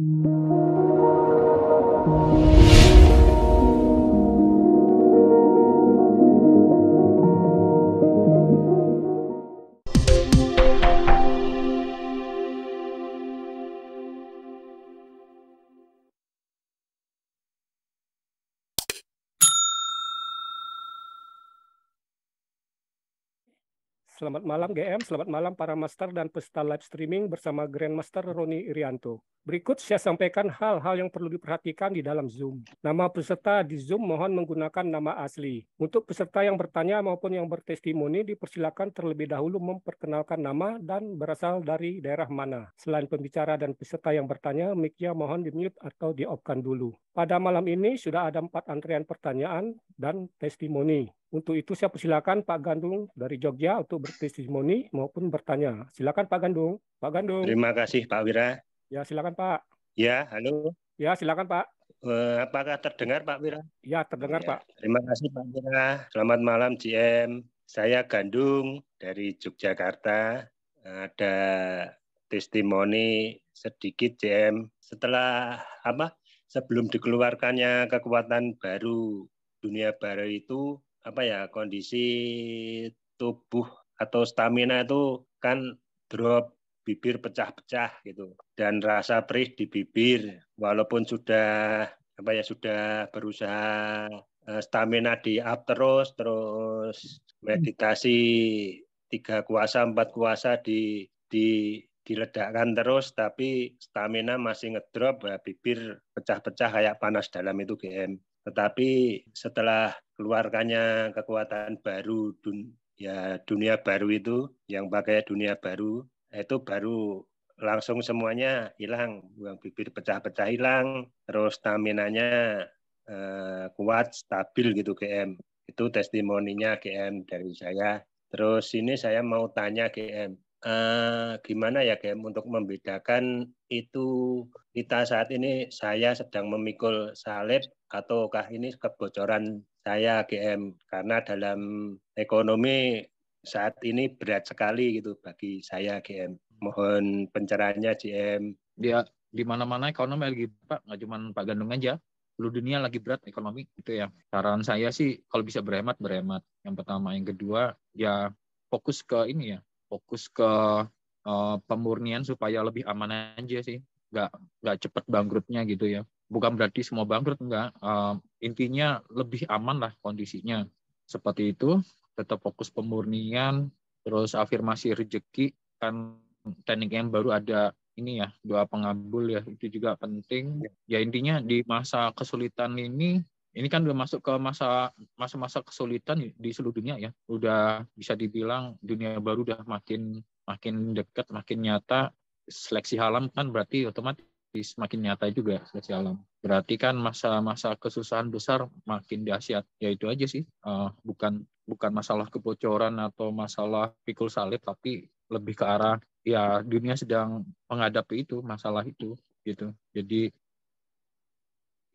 Mm-hmm. Selamat malam GM, selamat malam para master dan peserta live streaming bersama Grandmaster Roni Irianto. Berikut saya sampaikan hal-hal yang perlu diperhatikan di dalam Zoom. Nama peserta di Zoom mohon menggunakan nama asli. Untuk peserta yang bertanya maupun yang bertestimoni dipersilakan terlebih dahulu memperkenalkan nama dan berasal dari daerah mana. Selain pembicara dan peserta yang bertanya, mic mohon di-mute atau di dulu. Pada malam ini sudah ada empat antrian pertanyaan dan testimoni. Untuk itu saya persilakan Pak Gandung dari Jogja untuk bertestimoni maupun bertanya. Silakan Pak Gandung. Pak Gandung. Terima kasih Pak Wira. Ya silakan Pak. Ya halo. Ya silakan Pak. Eh, apakah terdengar Pak Wira? Ya terdengar ya, Pak. Terima kasih Pak Wira. Selamat malam GM. Saya Gandung dari Yogyakarta. Ada testimoni sedikit GM setelah apa? Sebelum dikeluarkannya kekuatan baru dunia baru itu apa ya kondisi tubuh atau stamina itu kan drop bibir pecah-pecah gitu dan rasa perih di bibir walaupun sudah apa ya sudah berusaha eh, stamina di up terus terus meditasi tiga kuasa empat kuasa di di diledakkan terus tapi stamina masih ngedrop ya bibir pecah-pecah kayak panas dalam itu GM tetapi setelah keluarkannya kekuatan baru dun, ya dunia baru itu yang pakai dunia baru itu baru langsung semuanya hilang, buang bibir pecah-pecah hilang, terus staminanya eh, kuat, stabil gitu GM. Itu testimoninya GM dari saya. Terus ini saya mau tanya GM, eh, gimana ya Gem untuk membedakan itu kita saat ini saya sedang memikul salib ataukah ini kebocoran saya GM karena dalam ekonomi saat ini berat sekali gitu bagi saya GM. Mohon pencerahannya GM. Ya, di mana-mana ekonomi lagi Pak, nggak cuma Pak Gandung aja. Seluruh dunia lagi berat ekonomi itu ya. Saran saya sih kalau bisa berhemat berhemat. Yang pertama, yang kedua ya fokus ke ini ya fokus ke uh, pemurnian supaya lebih aman aja sih nggak nggak cepet bangkrutnya gitu ya bukan berarti semua bangkrut enggak uh, eh, intinya lebih aman lah kondisinya seperti itu tetap fokus pemurnian terus afirmasi rejeki kan teknik yang baru ada ini ya doa pengabul ya itu juga penting ya, ya intinya di masa kesulitan ini ini kan udah masuk ke masa masa-masa kesulitan di seluruh dunia ya. Udah bisa dibilang dunia baru udah makin makin dekat, makin nyata. Seleksi alam kan berarti otomatis makin nyata juga seleksi alam. Berarti kan masa-masa kesusahan besar makin dahsyat. Ya itu aja sih. Uh, bukan bukan masalah kebocoran atau masalah pikul salib, tapi lebih ke arah ya dunia sedang menghadapi itu masalah itu gitu. Jadi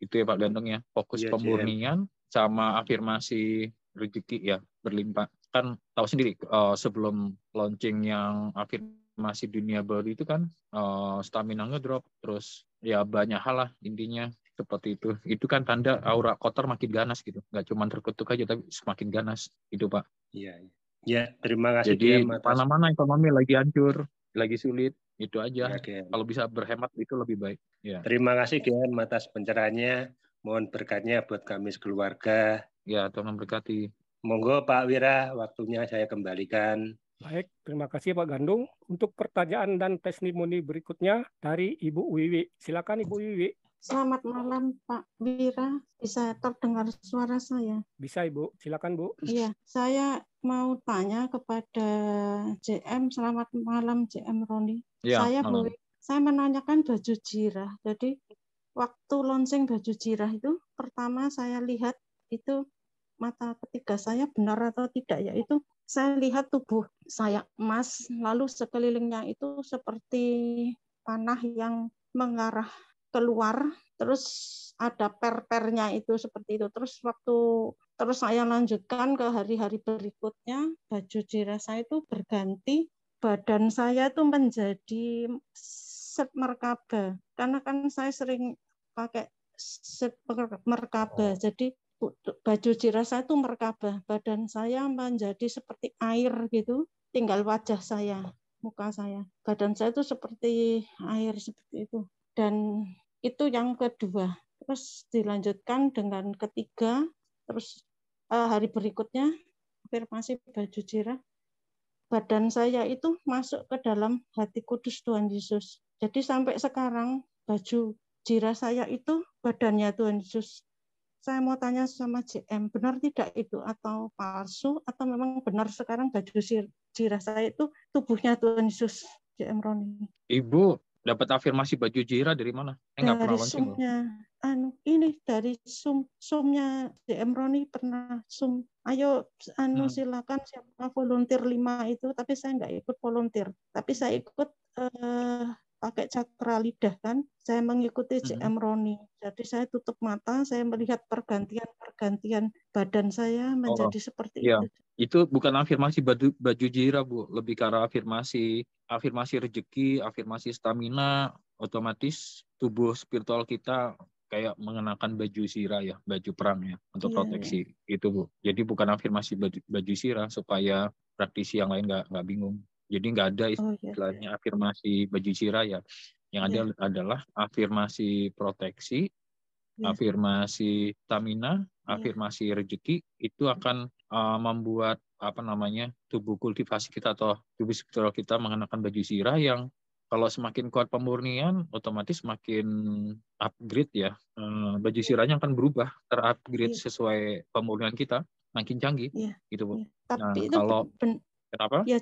itu ya Pak Ganteng ya fokus ya, pemurnian ya. sama afirmasi rezeki ya berlimpah kan tahu sendiri uh, sebelum launching yang afirmasi dunia baru itu kan uh, eh, stamina drop terus ya banyak hal lah intinya seperti itu itu kan tanda aura kotor makin ganas gitu nggak cuma terkutuk aja tapi semakin ganas itu Pak iya iya ya, terima kasih jadi mana-mana ekonomi lagi hancur lagi sulit itu aja. Ya, Kalau bisa berhemat itu lebih baik. Ya. Terima kasih Gen atas pencerahannya. Mohon berkatnya buat kami sekeluarga. Ya, Tuhan memberkati. Monggo Pak Wira, waktunya saya kembalikan. Baik, terima kasih Pak Gandung. Untuk pertanyaan dan testimoni berikutnya dari Ibu Wiwi. Silakan Ibu Wiwi. Selamat malam Pak Wira. Bisa terdengar suara saya? Bisa Ibu, silakan Bu. Iya, saya mau tanya kepada JM. Selamat malam JM Roni. Ya, saya malam. saya menanyakan baju jirah. Jadi waktu launching baju jirah itu pertama saya lihat itu mata ketiga saya benar atau tidak ya. Itu saya lihat tubuh saya emas lalu sekelilingnya itu seperti panah yang mengarah keluar terus ada per-pernya itu seperti itu terus waktu terus saya lanjutkan ke hari-hari berikutnya baju jirah saya itu berganti badan saya itu menjadi set merkaba karena kan saya sering pakai set merkaba oh. jadi baju jirah saya itu merkaba badan saya menjadi seperti air gitu tinggal wajah saya muka saya badan saya itu seperti air seperti itu dan itu yang kedua terus dilanjutkan dengan ketiga terus eh, hari berikutnya afirmasi baju jirah badan saya itu masuk ke dalam hati kudus Tuhan Yesus. Jadi sampai sekarang baju jira saya itu badannya Tuhan Yesus. Saya mau tanya sama JM, benar tidak itu atau palsu atau memang benar sekarang baju jira saya itu tubuhnya Tuhan Yesus? JM Roni. Ibu dapat afirmasi baju jira dari mana? Saya dari pernah anu ini dari sum sumnya DM Roni pernah sum ayo anu hmm. silakan siapa volunteer lima itu tapi saya nggak ikut volunteer tapi saya ikut uh, pakai cakra lidah kan saya mengikuti JM hmm. Roni jadi saya tutup mata saya melihat pergantian pergantian badan saya menjadi oh, seperti ya. itu itu bukan afirmasi baju baju jira bu lebih ke arah afirmasi afirmasi rezeki afirmasi stamina otomatis tubuh spiritual kita kayak mengenakan baju sirah ya, baju perang ya untuk yeah, proteksi iya. itu bu. Jadi bukan afirmasi baju, baju sirah supaya praktisi yang lain nggak nggak bingung. Jadi nggak ada oh, iya, istilahnya oh, iya. yeah. afirmasi baju sirah ya. Yang ada yeah. adalah afirmasi proteksi, yeah. afirmasi stamina, yeah. afirmasi rezeki itu akan uh, membuat apa namanya tubuh kultivasi kita atau tubuh spiritual kita mengenakan baju sirah yang kalau semakin kuat pemurnian otomatis semakin upgrade ya eh, baju iya. siranya akan berubah terupgrade iya. sesuai pemurnian kita makin canggih Iya. gitu bu. Iya. Nah, tapi nah, itu kalau ben, kenapa? Ya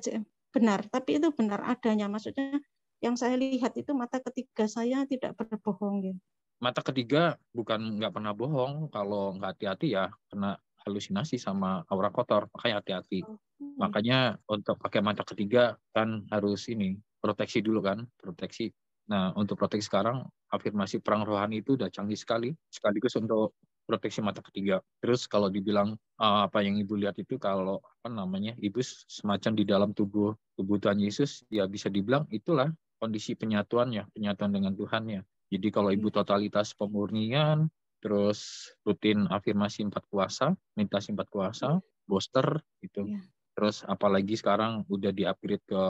benar tapi itu benar adanya maksudnya yang saya lihat itu mata ketiga saya tidak berbohong ya. Mata ketiga bukan nggak pernah bohong kalau nggak hati-hati ya kena halusinasi sama aura kotor makanya hati-hati. Oh, hmm. Makanya untuk pakai mata ketiga kan harus ini proteksi dulu kan, proteksi. Nah, untuk proteksi sekarang afirmasi perang rohani itu udah canggih sekali, sekaligus untuk proteksi mata ketiga. Terus kalau dibilang uh, apa yang ibu lihat itu kalau apa namanya ibu semacam di dalam tubuh tubuh Tuhan Yesus, ya bisa dibilang itulah kondisi penyatuan ya penyatuan dengan tuhan ya Jadi kalau ibu hmm. totalitas pemurnian, terus rutin afirmasi empat kuasa, minta empat kuasa, hmm. booster itu. Iya. Terus apalagi sekarang udah di-upgrade ke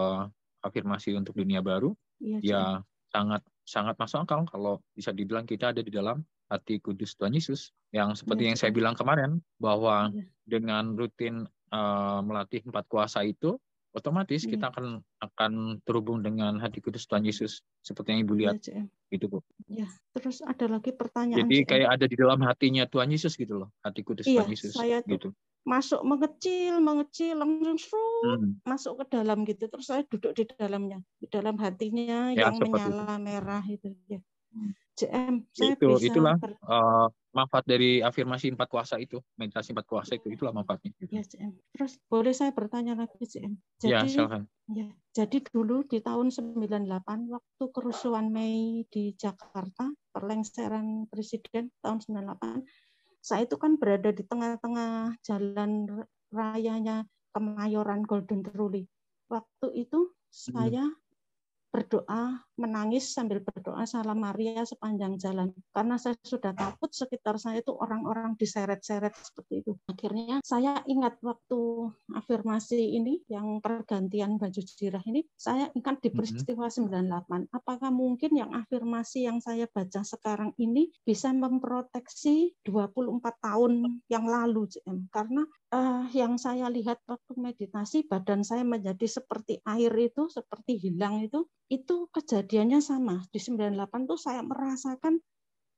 afirmasi untuk dunia baru iya, ya, ya sangat sangat masuk akal kalau bisa dibilang kita ada di dalam hati kudus Tuhan Yesus yang seperti ya, yang saya bilang kemarin bahwa ya. dengan rutin uh, melatih empat kuasa itu otomatis ya. kita akan akan terhubung dengan hati kudus Tuhan Yesus seperti yang Ibu iya, lihat ya, gitu Bu. Ya, terus ada lagi pertanyaan. Jadi kayak ada di dalam hatinya Tuhan Yesus gitu loh, hati kudus ya, Tuhan Yesus saya gitu masuk mengecil mengecil langsung hmm. masuk ke dalam gitu terus saya duduk di dalamnya di dalam hatinya ya, yang menyala itu. merah itu ya JM hmm. saya itu bisa itulah ber... uh, manfaat dari afirmasi empat kuasa itu meditasi empat kuasa itu itulah manfaatnya gitu. ya JM terus boleh saya bertanya lagi JM ya, jadi ya, ya jadi dulu di tahun 98 waktu kerusuhan Mei di Jakarta perlengseran presiden tahun 98 saya itu kan berada di tengah-tengah jalan rayanya Kemayoran Golden Truly. Waktu itu hmm. saya berdoa, menangis sambil berdoa salam Maria sepanjang jalan. Karena saya sudah takut sekitar saya itu orang-orang diseret-seret seperti itu. Akhirnya saya ingat waktu afirmasi ini yang pergantian baju jirah ini, saya ingat di mm-hmm. peristiwa 98. Apakah mungkin yang afirmasi yang saya baca sekarang ini bisa memproteksi 24 tahun yang lalu, CM? Karena uh, yang saya lihat waktu meditasi badan saya menjadi seperti air itu seperti hilang itu itu kejadiannya sama di 98 tuh saya merasakan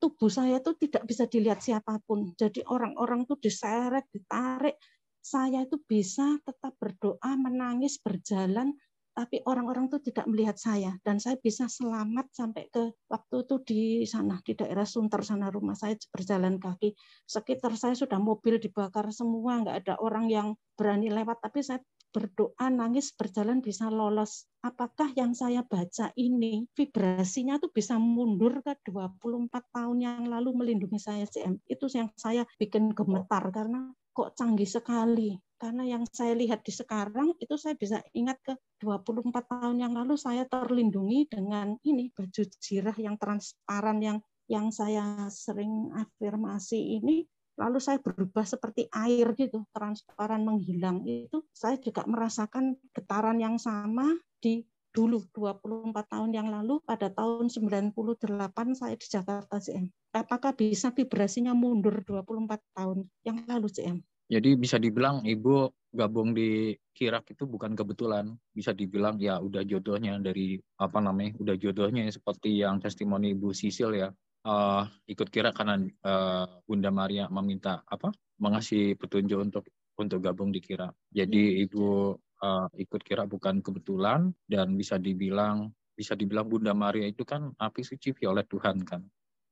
tubuh saya tuh tidak bisa dilihat siapapun jadi orang-orang tuh diseret ditarik saya itu bisa tetap berdoa menangis berjalan tapi orang-orang tuh tidak melihat saya dan saya bisa selamat sampai ke waktu itu di sana di daerah Sunter sana rumah saya berjalan kaki sekitar saya sudah mobil dibakar semua nggak ada orang yang berani lewat tapi saya berdoa nangis berjalan bisa lolos apakah yang saya baca ini vibrasinya tuh bisa mundur ke 24 tahun yang lalu melindungi saya CM itu yang saya bikin gemetar karena kok canggih sekali karena yang saya lihat di sekarang itu saya bisa ingat ke 24 tahun yang lalu saya terlindungi dengan ini baju jirah yang transparan yang yang saya sering afirmasi ini lalu saya berubah seperti air gitu transparan menghilang itu saya juga merasakan getaran yang sama di dulu 24 tahun yang lalu pada tahun 98 saya di Jakarta CM. Apakah bisa vibrasinya mundur 24 tahun yang lalu CM? Jadi bisa dibilang ibu gabung di Kirak itu bukan kebetulan. Bisa dibilang ya udah jodohnya dari apa namanya? Udah jodohnya ya, seperti yang testimoni Ibu Sisil ya. Uh, ikut Kirak karena uh, Bunda Maria meminta apa? mengasih petunjuk untuk untuk gabung di Kirak. Jadi hmm. Ibu uh, ikut Kirak bukan kebetulan dan bisa dibilang bisa dibilang Bunda Maria itu kan api suci violet Tuhan kan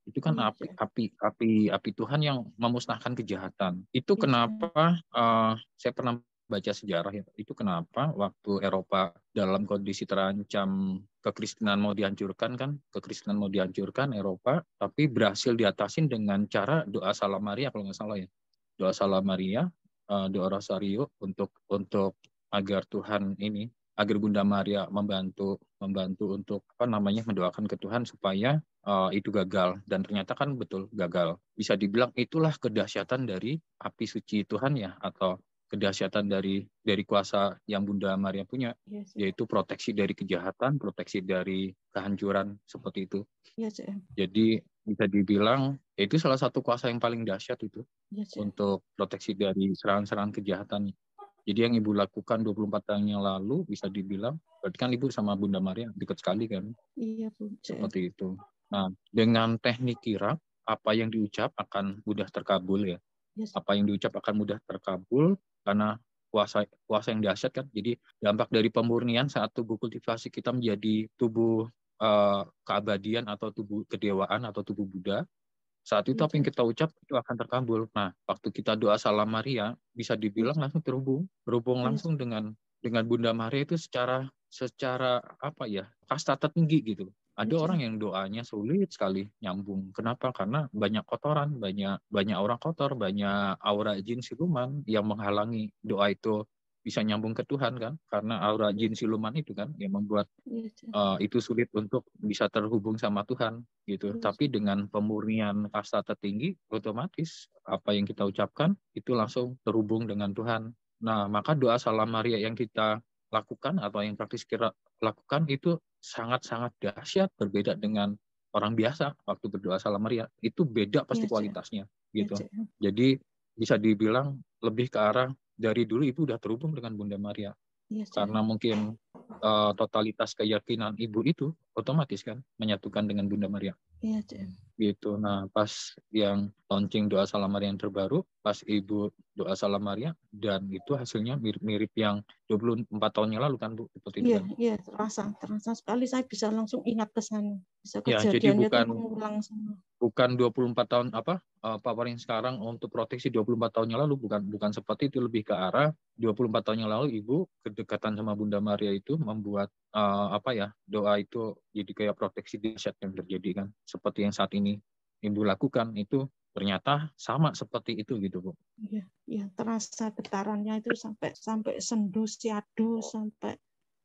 itu kan api api api api Tuhan yang memusnahkan kejahatan itu iya. kenapa uh, saya pernah baca sejarah ya, itu kenapa waktu Eropa dalam kondisi terancam kekristenan mau dihancurkan kan kekristenan mau dihancurkan Eropa tapi berhasil diatasin dengan cara doa salam Maria kalau nggak salah ya doa salam Maria uh, doa rosario untuk untuk agar Tuhan ini agar Bunda Maria membantu membantu untuk apa namanya mendoakan ke Tuhan supaya uh, itu gagal dan ternyata kan betul gagal. Bisa dibilang itulah kedahsyatan dari api suci Tuhan ya atau kedahsyatan dari dari kuasa yang Bunda Maria punya yes, iya, yaitu proteksi dari kejahatan, proteksi dari kehancuran seperti itu. Yes, iya, Jadi bisa dibilang itu salah satu kuasa yang paling dahsyat itu yes, iya, untuk proteksi dari serangan-serangan kejahatan. Jadi yang Ibu lakukan 24 tahun yang lalu bisa dibilang berarti kan Ibu sama Bunda Maria dekat sekali kan? Iya, Bu. Seperti itu. Nah, dengan teknik kirap, apa yang diucap akan mudah terkabul ya. Yes. Apa yang diucap akan mudah terkabul karena kuasa kuasa yang dahsyat kan. Jadi dampak dari pemurnian saat tubuh kultivasi kita menjadi tubuh uh, keabadian atau tubuh kedewaan atau tubuh Buddha. Saat itu yes. apa yang kita ucap itu akan terkabul. Nah, waktu kita doa salam Maria bisa dibilang langsung terhubung, berhubung yes. langsung dengan dengan Bunda Maria itu secara secara apa ya kasta tertinggi gitu ada orang yang doanya sulit sekali nyambung. Kenapa? Karena banyak kotoran, banyak banyak orang kotor, banyak aura jin siluman yang menghalangi doa itu bisa nyambung ke Tuhan kan? Karena aura jin siluman itu kan yang membuat uh, itu sulit untuk bisa terhubung sama Tuhan gitu. Iya, Tapi dengan pemurnian kasta tertinggi, otomatis apa yang kita ucapkan itu langsung terhubung dengan Tuhan. Nah, maka doa salam Maria yang kita lakukan atau yang praktis kira lakukan itu sangat-sangat dahsyat berbeda dengan orang biasa waktu berdoa salam Maria itu beda iya pasti kualitasnya ya, gitu. Ya, Jadi bisa dibilang lebih ke arah dari dulu ibu udah terhubung dengan Bunda Maria. Ya, karena mungkin uh, totalitas keyakinan ibu itu otomatis kan menyatukan dengan Bunda Maria. Iya, Gitu. Nah, pas yang launching doa salam Maria yang terbaru, pas ibu doa salam Maria dan itu hasilnya mirip-mirip yang 24 tahunnya lalu kan, Bu? Seperti iya, itu. Kan? Iya, terasa, terasa sekali saya bisa langsung ingat ke sana. Bisa ya, jadi bukan dua Bukan 24 tahun apa? Uh, eh, Pak sekarang untuk proteksi 24 tahunnya lalu bukan bukan seperti itu lebih ke arah 24 tahunnya lalu ibu kedekatan sama Bunda Maria itu membuat uh, apa ya doa itu jadi kayak proteksi di saat yang terjadi kan seperti yang saat ini ibu lakukan itu ternyata sama seperti itu gitu bu. Iya, ya, terasa getarannya itu sampai sampai sendu siadu sampai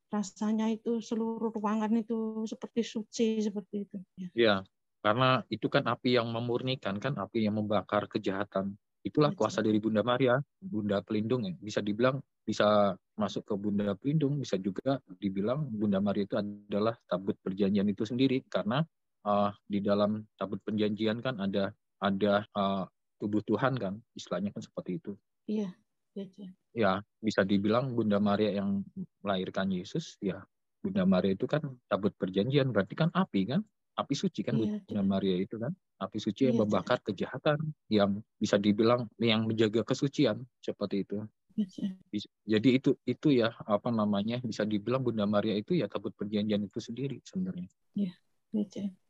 rasanya itu seluruh ruangan itu seperti suci seperti itu. Iya, ya, karena itu kan api yang memurnikan kan api yang membakar kejahatan itulah kuasa dari Bunda Maria, Bunda pelindung ya. Bisa dibilang bisa masuk ke Bunda pelindung, bisa juga dibilang Bunda Maria itu adalah tabut perjanjian itu sendiri karena uh, di dalam tabut perjanjian kan ada ada uh, tubuh Tuhan kan, istilahnya kan seperti itu. Iya. Ya, ya. bisa dibilang Bunda Maria yang melahirkan Yesus, ya Bunda Maria itu kan tabut perjanjian, berarti kan api kan? api suci kan yeah. Bunda Maria itu kan api suci yang yeah. membakar kejahatan yang bisa dibilang yang menjaga kesucian seperti itu iya. jadi itu itu ya apa namanya bisa dibilang Bunda Maria itu ya takut perjanjian itu sendiri sebenarnya ya,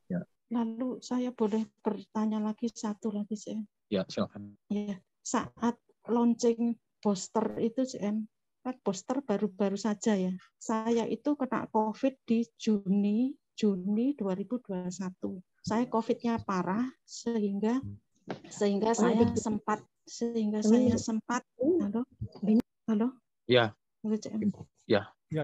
ya. lalu saya boleh bertanya lagi satu lagi CM ya silakan ya saat launching poster itu CM kan poster kan baru-baru saja ya saya itu kena COVID di Juni Juni 2021. Saya COVID-nya parah sehingga hmm. sehingga oh, saya iya. sempat sehingga saya sempat oh. halo halo ya ya ya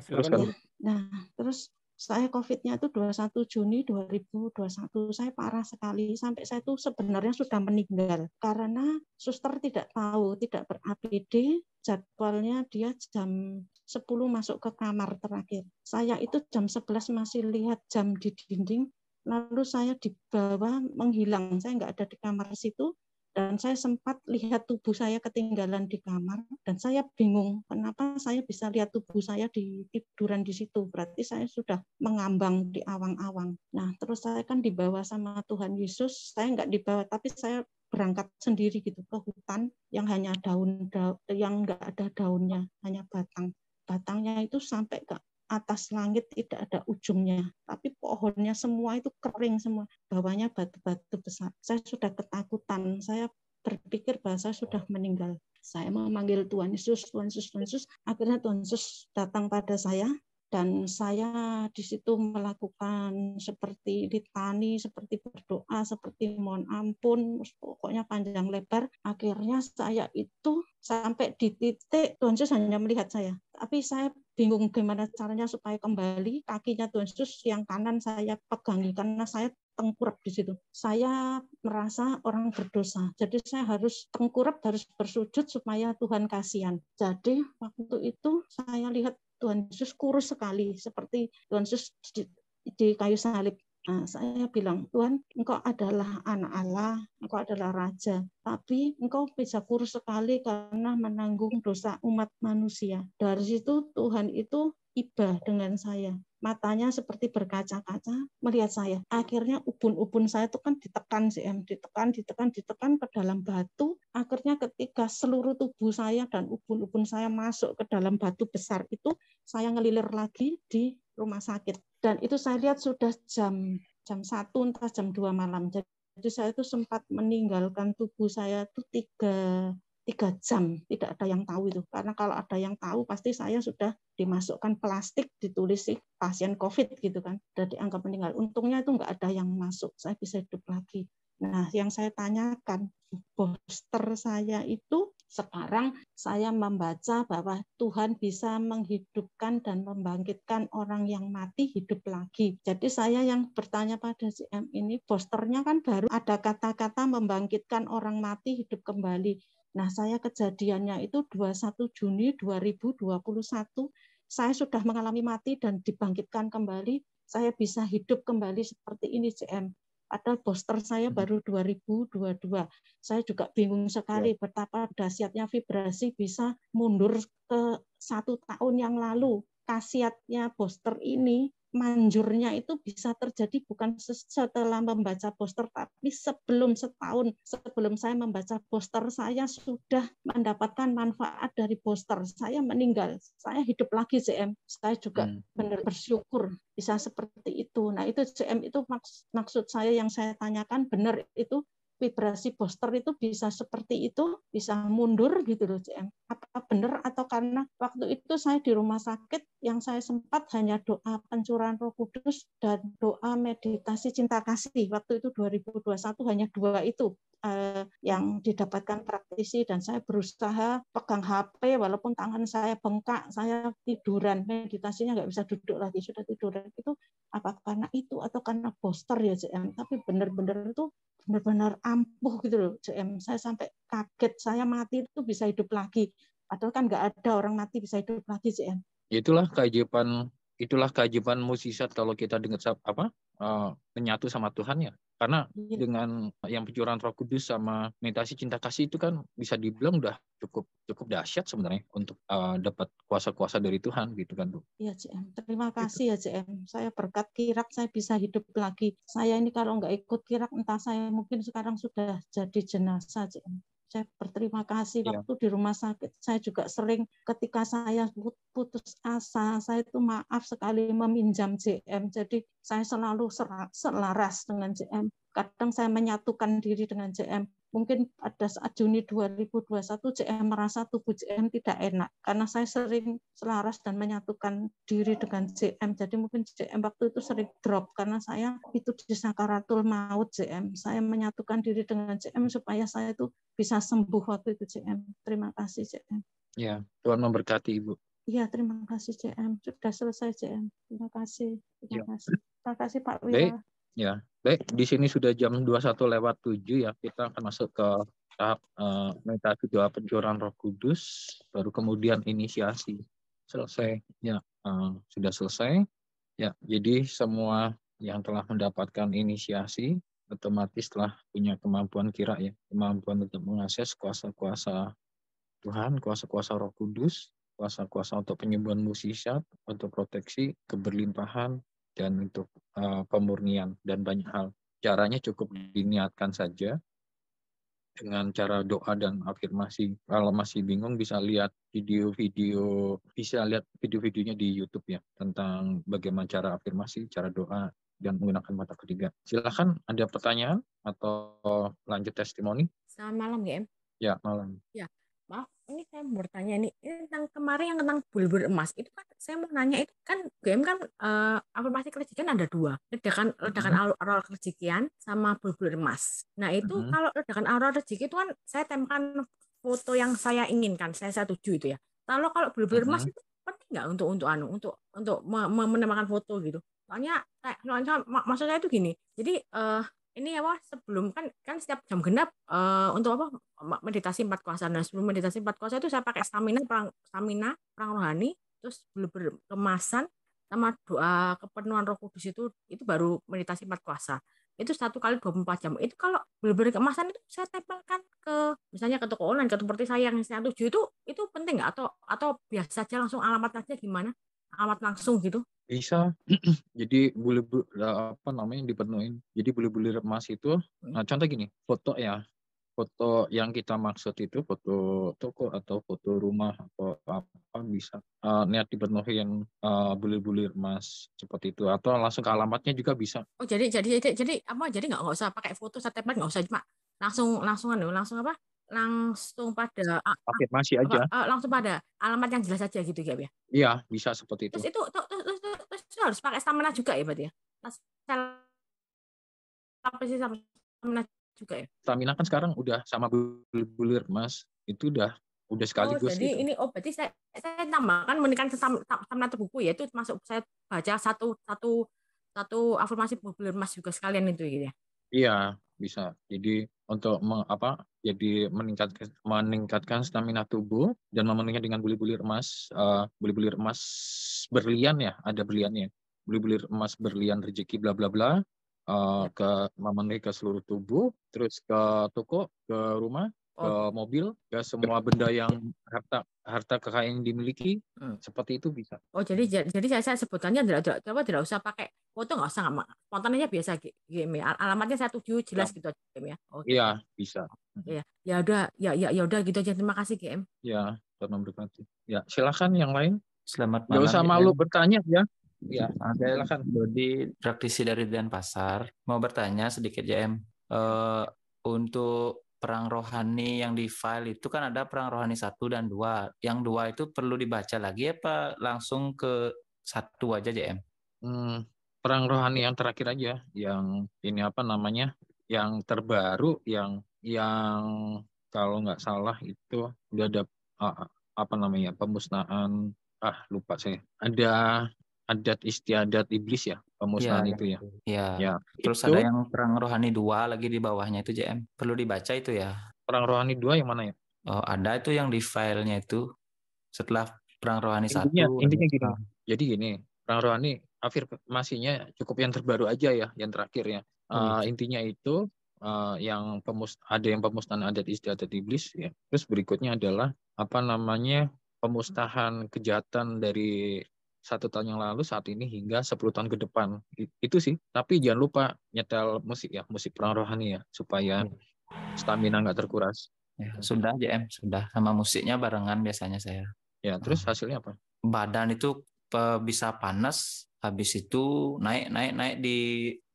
nah terus saya COVID-nya itu 21 Juni 2021. Saya parah sekali sampai saya itu sebenarnya sudah meninggal karena suster tidak tahu, tidak ber-APD, jadwalnya dia jam 10 masuk ke kamar terakhir. Saya itu jam 11 masih lihat jam di dinding, lalu saya dibawa menghilang. Saya nggak ada di kamar situ, dan saya sempat lihat tubuh saya ketinggalan di kamar dan saya bingung kenapa saya bisa lihat tubuh saya di tiduran di situ berarti saya sudah mengambang di awang-awang nah terus saya kan dibawa sama Tuhan Yesus saya nggak dibawa tapi saya berangkat sendiri gitu ke hutan yang hanya daun, daun yang nggak ada daunnya hanya batang batangnya itu sampai ke atas langit tidak ada ujungnya pohonnya semua itu kering semua, bawahnya batu-batu besar. Saya sudah ketakutan, saya berpikir bahwa saya sudah meninggal. Saya memanggil Tuhan Yesus, Tuhan Yesus, Tuhan Yesus. Akhirnya Tuhan Yesus datang pada saya dan saya di situ melakukan seperti ditani, seperti berdoa, seperti mohon ampun, pokoknya panjang lebar. Akhirnya saya itu sampai di titik Tuhan Yesus hanya melihat saya. Tapi saya bingung gimana caranya supaya kembali kakinya Tuhan Yesus yang kanan saya pegangi karena saya tengkurap di situ. Saya merasa orang berdosa. Jadi saya harus tengkurap, harus bersujud supaya Tuhan kasihan. Jadi waktu itu saya lihat Tuhan Yesus kurus sekali seperti Tuhan Yesus di, di kayu salib. Nah, saya bilang, Tuhan, engkau adalah anak Allah, engkau adalah raja, tapi engkau bisa kurus sekali karena menanggung dosa umat manusia. Dari situ Tuhan itu iba dengan saya. Matanya seperti berkaca-kaca melihat saya. Akhirnya ubun-ubun saya itu kan ditekan CM, ditekan, ditekan, ditekan ke dalam batu. Akhirnya ketika seluruh tubuh saya dan ubun-ubun saya masuk ke dalam batu besar itu, saya ngelilir lagi di rumah sakit dan itu saya lihat sudah jam jam satu entah jam dua malam jadi saya itu sempat meninggalkan tubuh saya itu tiga tiga jam tidak ada yang tahu itu karena kalau ada yang tahu pasti saya sudah dimasukkan plastik ditulis pasien covid gitu kan Dari dianggap meninggal untungnya itu nggak ada yang masuk saya bisa hidup lagi Nah, yang saya tanyakan, poster saya itu sekarang saya membaca bahwa Tuhan bisa menghidupkan dan membangkitkan orang yang mati hidup lagi. Jadi saya yang bertanya pada CM ini, posternya kan baru ada kata-kata membangkitkan orang mati hidup kembali. Nah, saya kejadiannya itu 21 Juni 2021, saya sudah mengalami mati dan dibangkitkan kembali, saya bisa hidup kembali seperti ini CM padahal poster saya hmm. baru 2022. Saya juga bingung sekali ya. betapa dahsyatnya vibrasi bisa mundur ke satu tahun yang lalu. Kasiatnya poster ini manjurnya itu bisa terjadi bukan setelah membaca poster, tapi sebelum setahun, sebelum saya membaca poster, saya sudah mendapatkan manfaat dari poster. Saya meninggal, saya hidup lagi CM. Saya juga hmm. benar bersyukur bisa seperti itu. Nah itu CM itu maks maksud saya yang saya tanyakan benar itu vibrasi poster itu bisa seperti itu, bisa mundur gitu loh CM. Apa benar atau karena waktu itu saya di rumah sakit yang saya sempat hanya doa pencurahan Roh Kudus dan doa meditasi cinta kasih. Waktu itu 2021 hanya dua itu eh, yang didapatkan praktisi dan saya berusaha pegang HP walaupun tangan saya bengkak, saya tiduran, meditasinya nggak bisa duduk lagi, sudah tiduran. Itu apa karena itu atau karena poster ya CM. Tapi benar-benar itu benar-benar ampuh gitu loh CM saya sampai kaget saya mati itu bisa hidup lagi padahal kan nggak ada orang mati bisa hidup lagi cm itulah keajaiban itulah keajaiban musisat kalau kita dengar apa uh, menyatu sama Tuhan ya karena ya. dengan yang pencurahan Roh Kudus sama meditasi cinta kasih itu kan bisa dibilang udah cukup cukup dahsyat sebenarnya untuk uh, dapat kuasa-kuasa dari Tuhan gitu kan Bu. Iya CM, terima gitu. kasih gitu. ya CM. Saya berkat kirap saya bisa hidup lagi. Saya ini kalau nggak ikut kirap entah saya mungkin sekarang sudah jadi jenazah CM saya berterima kasih yeah. waktu di rumah sakit saya juga sering ketika saya putus asa saya itu maaf sekali meminjam JM jadi saya selalu selaras dengan JM kadang saya menyatukan diri dengan JM mungkin pada saat Juni 2021 CM merasa tubuh JM tidak enak karena saya sering selaras dan menyatukan diri dengan CM. Jadi mungkin CM waktu itu sering drop karena saya itu di sakaratul maut CM. Saya menyatukan diri dengan CM supaya saya itu bisa sembuh waktu itu CM. Terima kasih CM. Ya, Tuhan memberkati Ibu. Iya, terima kasih CM Sudah selesai CM Terima kasih. Terima ya. kasih. Terima kasih Pak Wira. Ya, Baik, di sini sudah jam 21 lewat 7 ya. Kita akan masuk ke tahap uh, eh, meditasi doa pencurahan Roh Kudus, baru kemudian inisiasi. Selesai ya, uh, sudah selesai. Ya, jadi semua yang telah mendapatkan inisiasi otomatis telah punya kemampuan kira ya, kemampuan untuk mengakses kuasa-kuasa Tuhan, kuasa-kuasa Roh Kudus, kuasa-kuasa untuk penyembuhan musisat, untuk proteksi, keberlimpahan, dan untuk uh, pemurnian dan banyak hal. Caranya cukup diniatkan saja dengan cara doa dan afirmasi. Kalau masih bingung bisa lihat video-video, bisa lihat video-videonya di YouTube ya tentang bagaimana cara afirmasi, cara doa dan menggunakan mata ketiga. silakan ada pertanyaan atau lanjut testimoni. Selamat malam, GM. Ya, malam. Ya, maaf ini saya mau bertanya nih ini tentang kemarin yang tentang bulbul emas itu kan saya mau nanya itu kan GM kan uh, afirmasi kerjikan ada dua ledakan ledakan uh-huh. aurora kerjikan sama bulbul emas nah itu uh-huh. kalau ledakan aurora kerjikan itu kan saya tempelkan foto yang saya inginkan saya setuju itu ya kalau kalau bulbul uh-huh. emas mm-hmm. itu penting nggak untuk untuk anu untuk untuk menemukan foto gitu soalnya soalnya maksud saya itu gini jadi uh, ini ya wah sebelum kan kan setiap jam genap uh, untuk apa meditasi empat kuasa nah sebelum meditasi empat kuasa itu saya pakai stamina perang stamina perang rohani terus belum kemasan sama doa kepenuhan roh kudus itu itu baru meditasi empat kuasa itu satu kali 24 jam itu kalau beli kemasan itu saya tempelkan ke misalnya ke toko online ke seperti saya yang saya tuju itu itu penting nggak atau atau biasa saja langsung alamat aja gimana alat langsung gitu? Bisa. Jadi boleh apa namanya dipenuhin. Jadi boleh bulu remas itu, hmm. nah contoh gini, foto ya, foto yang kita maksud itu foto toko atau foto rumah atau apa bisa uh, niat dipenuhin uh, eh, bulir-bulir emas seperti itu atau langsung ke alamatnya juga bisa oh jadi jadi jadi, jadi apa jadi nggak nggak usah pakai foto satelit nggak usah cuma langsung langsung anu, langsung apa langsung pada afirmasi aja langsung pada alamat yang jelas aja gitu ya, ya iya bisa seperti itu terus itu terus, terus, terus, terus harus pakai stamina juga ya berarti ya apa sih stamina juga ya stamina kan sekarang udah sama bulir mas itu udah udah sekaligus oh, jadi gitu. ini oh berarti saya saya tambahkan menikan stamina terbuku ya itu masuk saya baca satu satu satu afirmasi bulir mas juga sekalian itu gitu ya iya bisa jadi untuk meng, apa jadi meningkatkan meningkatkan stamina tubuh dan memenuhinya dengan bulir-bulir emas uh, eh, bulir-bulir emas berlian ya ada berliannya ya. bulir-bulir emas berlian rezeki bla bla bla uh, ke memenuhi ke seluruh tubuh terus ke toko ke rumah ke oh. mobil ya semua benda yang harta harta kekayaan yang dimiliki hmm. seperti itu bisa oh jadi jadi saya, saya sebutannya tidak tidak coba tidak usah pakai foto nggak usah spontan aja biasa game alamatnya saya tuju jelas ya. gitu aja game ya oh, iya gitu. bisa hmm. iya ya udah ya ya ya udah gitu aja terima kasih game ya terima memberkati ya silakan yang lain selamat malam nggak usah malu ya. bertanya ya Ya, saya silakan. jadi praktisi dari Denpasar. Mau bertanya sedikit, JM. Uh, eh, untuk perang rohani yang di file itu kan ada perang rohani satu dan dua. Yang dua itu perlu dibaca lagi apa langsung ke satu aja JM? Hmm, perang rohani yang terakhir aja, yang ini apa namanya? Yang terbaru, yang yang kalau nggak salah itu udah ada apa namanya pemusnahan ah lupa sih. ada adat istiadat iblis ya pemusnahan ya, itu ya. Iya. Ya. Terus itu, ada yang perang rohani dua lagi di bawahnya itu JM. Perlu dibaca itu ya. Perang rohani dua yang mana ya? Oh, ada itu yang di filenya itu setelah perang rohani intinya, satu. Intinya gini. Jadi gini, perang rohani afirmasinya cukup yang terbaru aja ya, yang terakhir ya. Hmm. Uh, intinya itu uh, yang pemus ada yang pemusnahan adat istiadat iblis ya. Terus berikutnya adalah apa namanya pemusnahan kejahatan dari satu tahun yang lalu saat ini hingga sepuluh tahun ke depan itu sih tapi jangan lupa nyetel musik ya musik perang rohani ya supaya iya. stamina nggak terkuras ya, sudah JM sudah sama musiknya barengan biasanya saya ya ah. terus hasilnya apa badan itu bisa panas habis itu naik naik naik di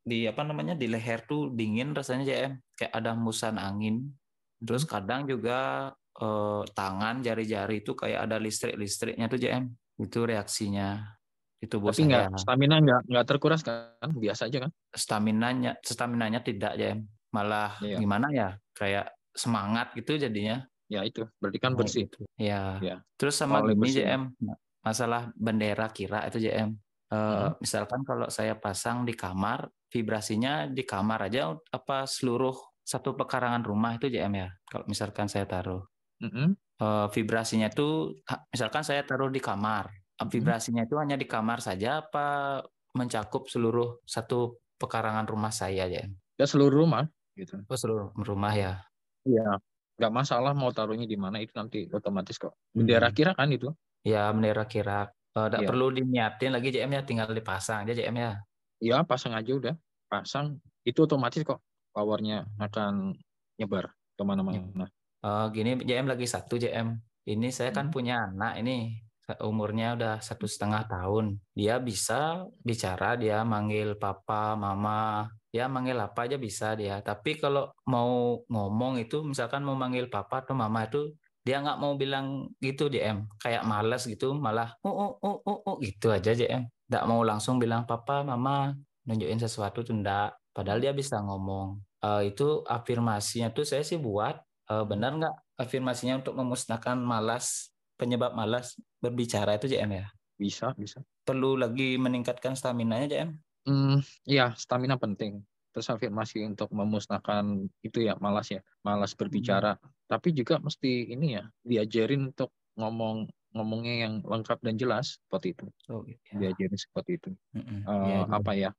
di apa namanya di leher tuh dingin rasanya JM kayak ada musan angin terus hmm. kadang juga eh, tangan jari-jari itu kayak ada listrik listriknya tuh JM itu reaksinya itu bos Tapi saya. stamina nggak nggak terkuras kan biasa aja kan stamina nya stamina nya tidak ya malah iya. gimana ya kayak semangat gitu jadinya ya itu berarti kan bersih nah, itu. Ya. ya terus sama Oleh ini JM masalah bendera kira itu JM uh, eh, hmm. misalkan kalau saya pasang di kamar vibrasinya di kamar aja apa seluruh satu pekarangan rumah itu JM ya kalau misalkan saya taruh mm -hmm. Eh, vibrasinya itu misalkan saya taruh di kamar eh, hmm. vibrasinya itu hanya di kamar saja apa mencakup seluruh satu pekarangan rumah saya ya ya seluruh rumah gitu oh, seluruh rumah ya iya nggak masalah mau taruhnya di mana itu nanti otomatis kok hmm. bendera kira kan itu ya bendera kira tidak eh, ya. perlu diniatin lagi jm ya, tinggal dipasang aja jm ya? Iya pasang aja udah pasang itu otomatis kok powernya akan nyebar kemana-mana ya. Uh, gini JM lagi satu JM. Ini saya kan hmm. punya anak ini umurnya udah satu setengah tahun. Dia bisa bicara, dia manggil papa, mama, ya manggil apa aja bisa dia. Tapi kalau mau ngomong itu, misalkan mau manggil papa atau mama itu, dia nggak mau bilang gitu jm kayak males gitu, malah oh oh oh oh, oh gitu aja JM. Nggak mau langsung bilang papa, mama, nunjukin sesuatu tuh enggak. Padahal dia bisa ngomong. Uh, itu afirmasinya tuh saya sih buat uh, benar nggak afirmasinya untuk memusnahkan malas penyebab malas berbicara itu JM ya? Bisa, bisa. Perlu lagi meningkatkan stamina nya JM? Hmm, ya stamina penting. Terus afirmasi untuk memusnahkan itu ya malas ya, malas berbicara. Hmm. Tapi juga mesti ini ya, diajarin untuk ngomong ngomongnya yang lengkap dan jelas seperti itu. Oh, iya. Diajarin seperti itu. Mm -mm. Uh, ya, apa ya?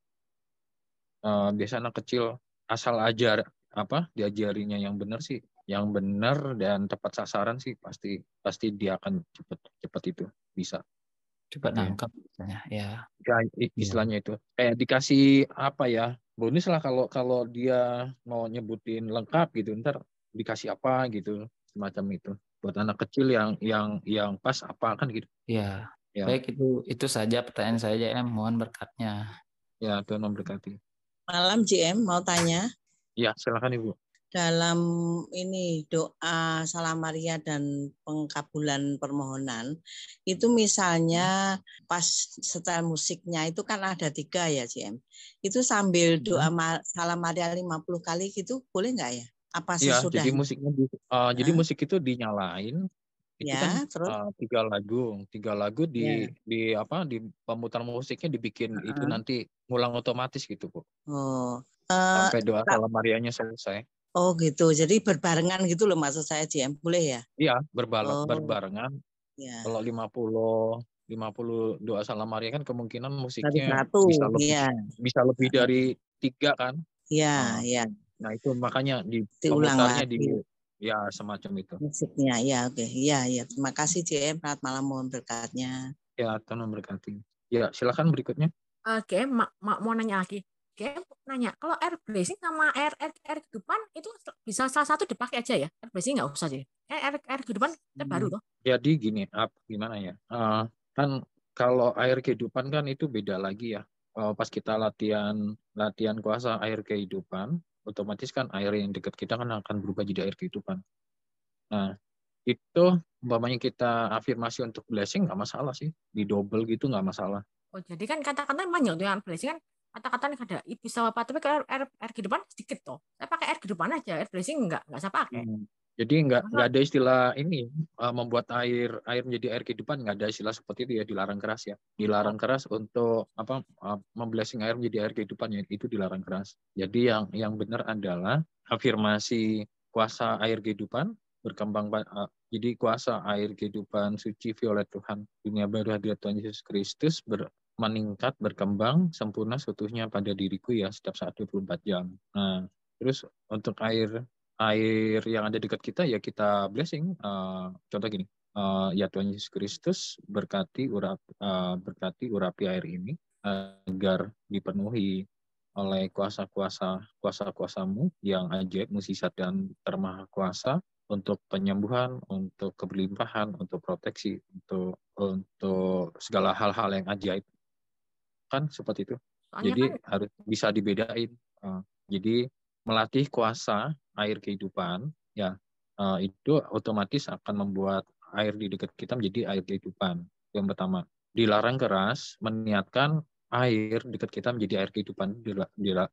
Uh, eh, biasa anak kecil asal ajar apa diajarinya yang benar sih yang benar dan tepat sasaran sih pasti pasti dia akan cepat cepat itu bisa cepat iya. nangkap misalnya ya. ya istilahnya itu kayak dikasih apa ya bonus lah kalau kalau dia mau nyebutin lengkap gitu ntar dikasih apa gitu semacam itu buat anak kecil yang yang yang pas apa kan gitu ya, ya. baik itu itu saja pertanyaan saya JM mohon berkatnya ya Tuhan memberkati malam JM mau tanya ya silakan ibu dalam ini doa salam Maria dan pengkabulan permohonan itu misalnya pas setel musiknya itu kan ada tiga ya CM itu sambil iya. doa salam Maria 50 kali gitu boleh nggak ya apa iya, sesudah ya, jadi musiknya di, uh, nah. jadi musik itu dinyalain itu ya, kan terus? Uh, tiga lagu tiga lagu di ya. di apa di pemutar musiknya dibikin uh -huh. itu nanti ngulang otomatis gitu bu oh. Uh, sampai doa salam Marianya selesai Oh gitu, jadi berbarengan gitu loh maksud saya JM, boleh ya? Iya, berbal oh. berbarengan. Ya. Kalau 50 50 doa salam Maria kan kemungkinan musiknya satu, bisa lebih ya. bisa lebih dari tiga kan? Iya, nah, iya. Nah, nah, itu makanya di diulang di ya semacam itu. Musiknya ya oke. Okay. iya. ya terima kasih JM Selamat malam mohon berkatnya. Ya, Tuhan memberkati. Ya, silakan berikutnya. Oke, okay, mak, mak mau nanya lagi. Kayak nanya kalau air blessing sama air air air kehidupan itu bisa salah satu dipakai aja ya air blessing nggak usah sih air eh, air, air kehidupan terbaru baru hmm, loh jadi gini apa gimana ya uh, kan kalau air kehidupan kan itu beda lagi ya uh, pas kita latihan latihan kuasa air kehidupan otomatis kan air yang dekat kita kan akan berubah jadi air kehidupan nah itu umpamanya kita afirmasi untuk blessing nggak masalah sih di double gitu nggak masalah Oh, jadi kan kata-kata banyak tuh yang blessing kan kata-kata nih ada bisa apa tapi kalau air, air ke depan sedikit toh saya pakai air ke depan aja air blessing nggak nggak saya pakai hmm. jadi nggak nggak ada istilah ini uh, membuat air air menjadi air kehidupan nggak ada istilah seperti itu ya dilarang keras ya dilarang keras untuk apa uh, memblessing air menjadi air kehidupan ya itu dilarang keras jadi yang yang benar adalah afirmasi kuasa air kehidupan berkembang uh, jadi kuasa air kehidupan suci violet Tuhan dunia baru hadirat Tuhan Yesus Kristus ber, meningkat, berkembang, sempurna seutuhnya pada diriku ya setiap saat 24 jam. Nah, terus untuk air air yang ada dekat kita ya kita blessing. Uh, contoh gini, uh, ya Tuhan Yesus Kristus berkati urap uh, eh, berkati urapi air ini uh, agar dipenuhi oleh kuasa-kuasa kuasa-kuasamu yang ajaib, musisat dan termaha kuasa untuk penyembuhan, untuk keberlimpahan, untuk proteksi, untuk untuk segala hal-hal yang ajaib kan seperti itu. Soalnya jadi kan... harus bisa dibedain. Eh, jadi melatih kuasa air kehidupan ya eh, itu otomatis akan membuat air di dekat kita menjadi air kehidupan. Yang pertama, dilarang keras meniatkan air dekat kita menjadi air kehidupan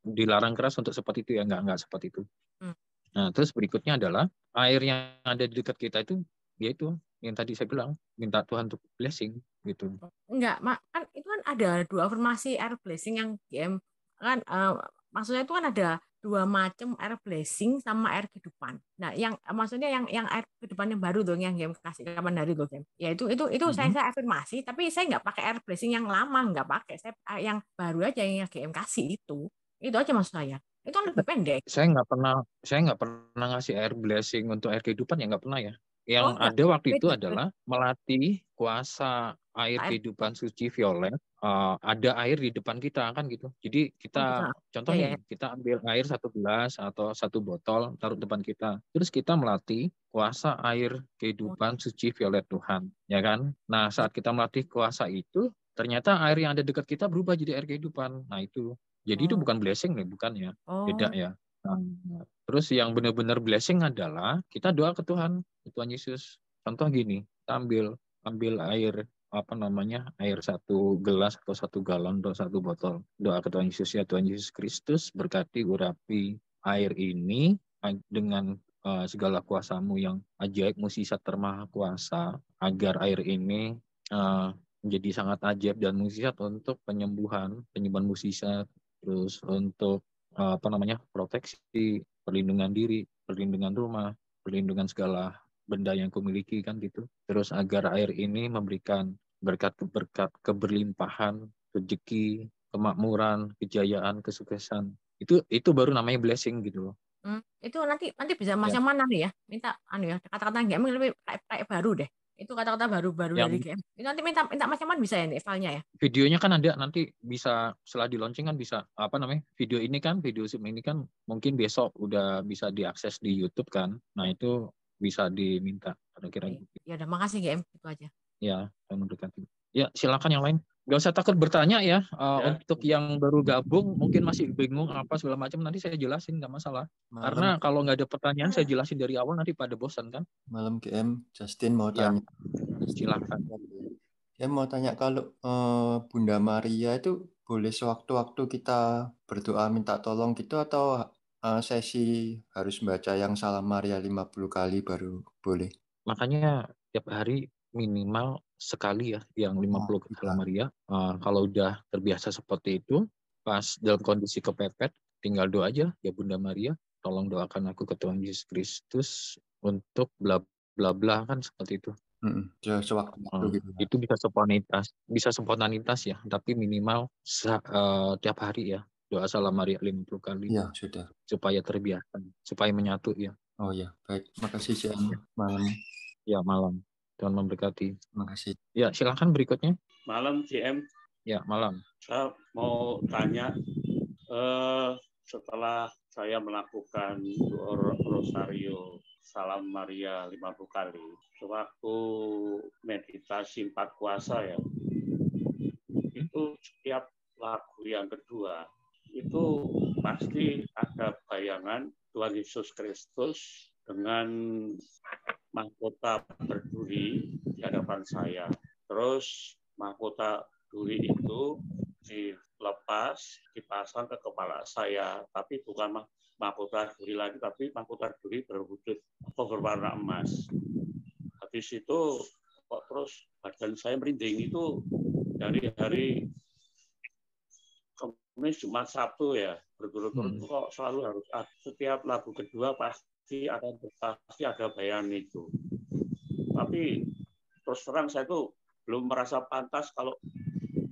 dilarang keras untuk seperti itu ya nggak nggak seperti itu hmm. nah terus berikutnya adalah air yang ada di dekat kita itu yaitu yang tadi saya bilang minta Tuhan untuk blessing gitu enggak mak kan itu kan ada dua afirmasi air blessing yang GM kan uh, maksudnya itu kan ada dua macam air blessing sama air kehidupan nah yang maksudnya yang yang air kehidupan yang baru dong yang GM kasih kapan dari dong GM ya itu itu itu mm -hmm. saya mhm. saya afirmasi tapi saya nggak pakai air blessing yang lama nggak pakai saya eh, yang baru aja yang GM kasih itu itu aja maksud saya itu kan lebih pendek. Saya nggak pernah, saya nggak pernah ngasih air blessing untuk air kehidupan ya nggak pernah ya. Yang oh, ada iya. waktu itu adalah melatih kuasa air, kehidupan suci violet. Uh, ada air di depan kita kan gitu. Jadi kita oh, contohnya yeah. Iya. kita ambil air satu gelas atau satu botol taruh depan kita. Terus kita melatih kuasa air kehidupan oh. suci violet Tuhan, ya kan? Nah, saat kita melatih kuasa itu, ternyata air yang ada dekat kita berubah jadi air kehidupan. Nah, itu. Jadi oh. itu bukan blessing nih, bukan ya. Oh. Beda ya. Nah, terus yang benar-benar blessing adalah kita doa ke Tuhan, ke Tuhan Yesus. Contoh gini, kita ambil ambil air apa namanya air satu gelas atau satu galon atau satu botol doa ke Tuhan Yesus ya Tuhan Yesus Kristus berkati urapi air ini dengan uh, segala kuasamu yang ajaib musisat termaha kuasa agar air ini uh, menjadi sangat ajaib dan musisat untuk penyembuhan penyembuhan musisat terus untuk Eh, apa namanya proteksi, perlindungan diri, perlindungan rumah, perlindungan segala benda yang kumiliki kan gitu. Terus agar air ini memberikan berkat-berkat keberlimpahan, rezeki, kemakmuran, kejayaan, kesuksesan. Itu itu baru namanya blessing gitu loh. Hmm, itu nanti nanti bisa ya. macam ya. mana nih ya? Minta anu ya kata-kata mungkin lebih kayak, kayak baru deh itu kata-kata baru-baru ya, dari game. nanti minta minta Mas Nyaman bisa ya nih filenya ya. Videonya kan ada nanti bisa setelah di launching kan bisa apa namanya? Video ini kan video sim ini kan mungkin besok udah bisa diakses di YouTube kan. Nah, itu bisa diminta kira-kira iya. gitu. Ya udah makasih game itu aja. Ya, saya mendekati. Ya, silakan yang lain nggak usah takut bertanya ya. Uh, ya. Untuk yang baru gabung mungkin masih bingung apa segala macam nanti saya jelasin nggak masalah. Malam. Karena kalau nggak ada pertanyaan saya jelasin dari awal nanti pada bosan kan. Malam km Justin mau iya. tanya. Ya, silakan. Ya mau tanya kalau uh, Bunda Maria itu boleh sewaktu-waktu kita berdoa minta tolong gitu atau uh, sesi harus baca yang salam Maria 50 kali baru boleh. Makanya tiap hari minimal sekali ya yang 50 kg Maria. Uh, kalau udah terbiasa seperti itu, pas dalam kondisi kepepet, tinggal doa aja ya Bunda Maria, tolong doakan aku ke Tuhan Yesus Kristus untuk bla bla bla kan seperti itu. Mm -hmm. Itu bisa spontanitas, bisa spontanitas ya, tapi minimal uh, tiap hari ya doa salam Maria 50 kali. Ya, sudah. Supaya terbiasa, supaya menyatu ya. Oh ya, baik. Makasih siang malam. Ya, malam. Tuhan memberkati. Terima kasih. Ya, silakan berikutnya. Malam, CM. Ya, malam. Saya mau tanya, eh, setelah saya melakukan Rosario Salam Maria 50 kali, sewaktu meditasi empat kuasa ya, itu setiap lagu yang kedua, itu pasti ada bayangan Tuhan Yesus Kristus dengan mahkota berduri di hadapan saya. Terus mahkota duri itu dilepas, dipasang ke kepala saya, tapi bukan mahkota duri lagi, tapi mahkota duri berwujud atau berwarna emas. Habis itu kok terus badan saya merinding itu dari hari Kamis Jumat Sabtu ya berturut-turut hmm. kok selalu harus ah, setiap lagu kedua pasti pasti ada pasti ada bayangan itu. Tapi terus terang saya tuh belum merasa pantas kalau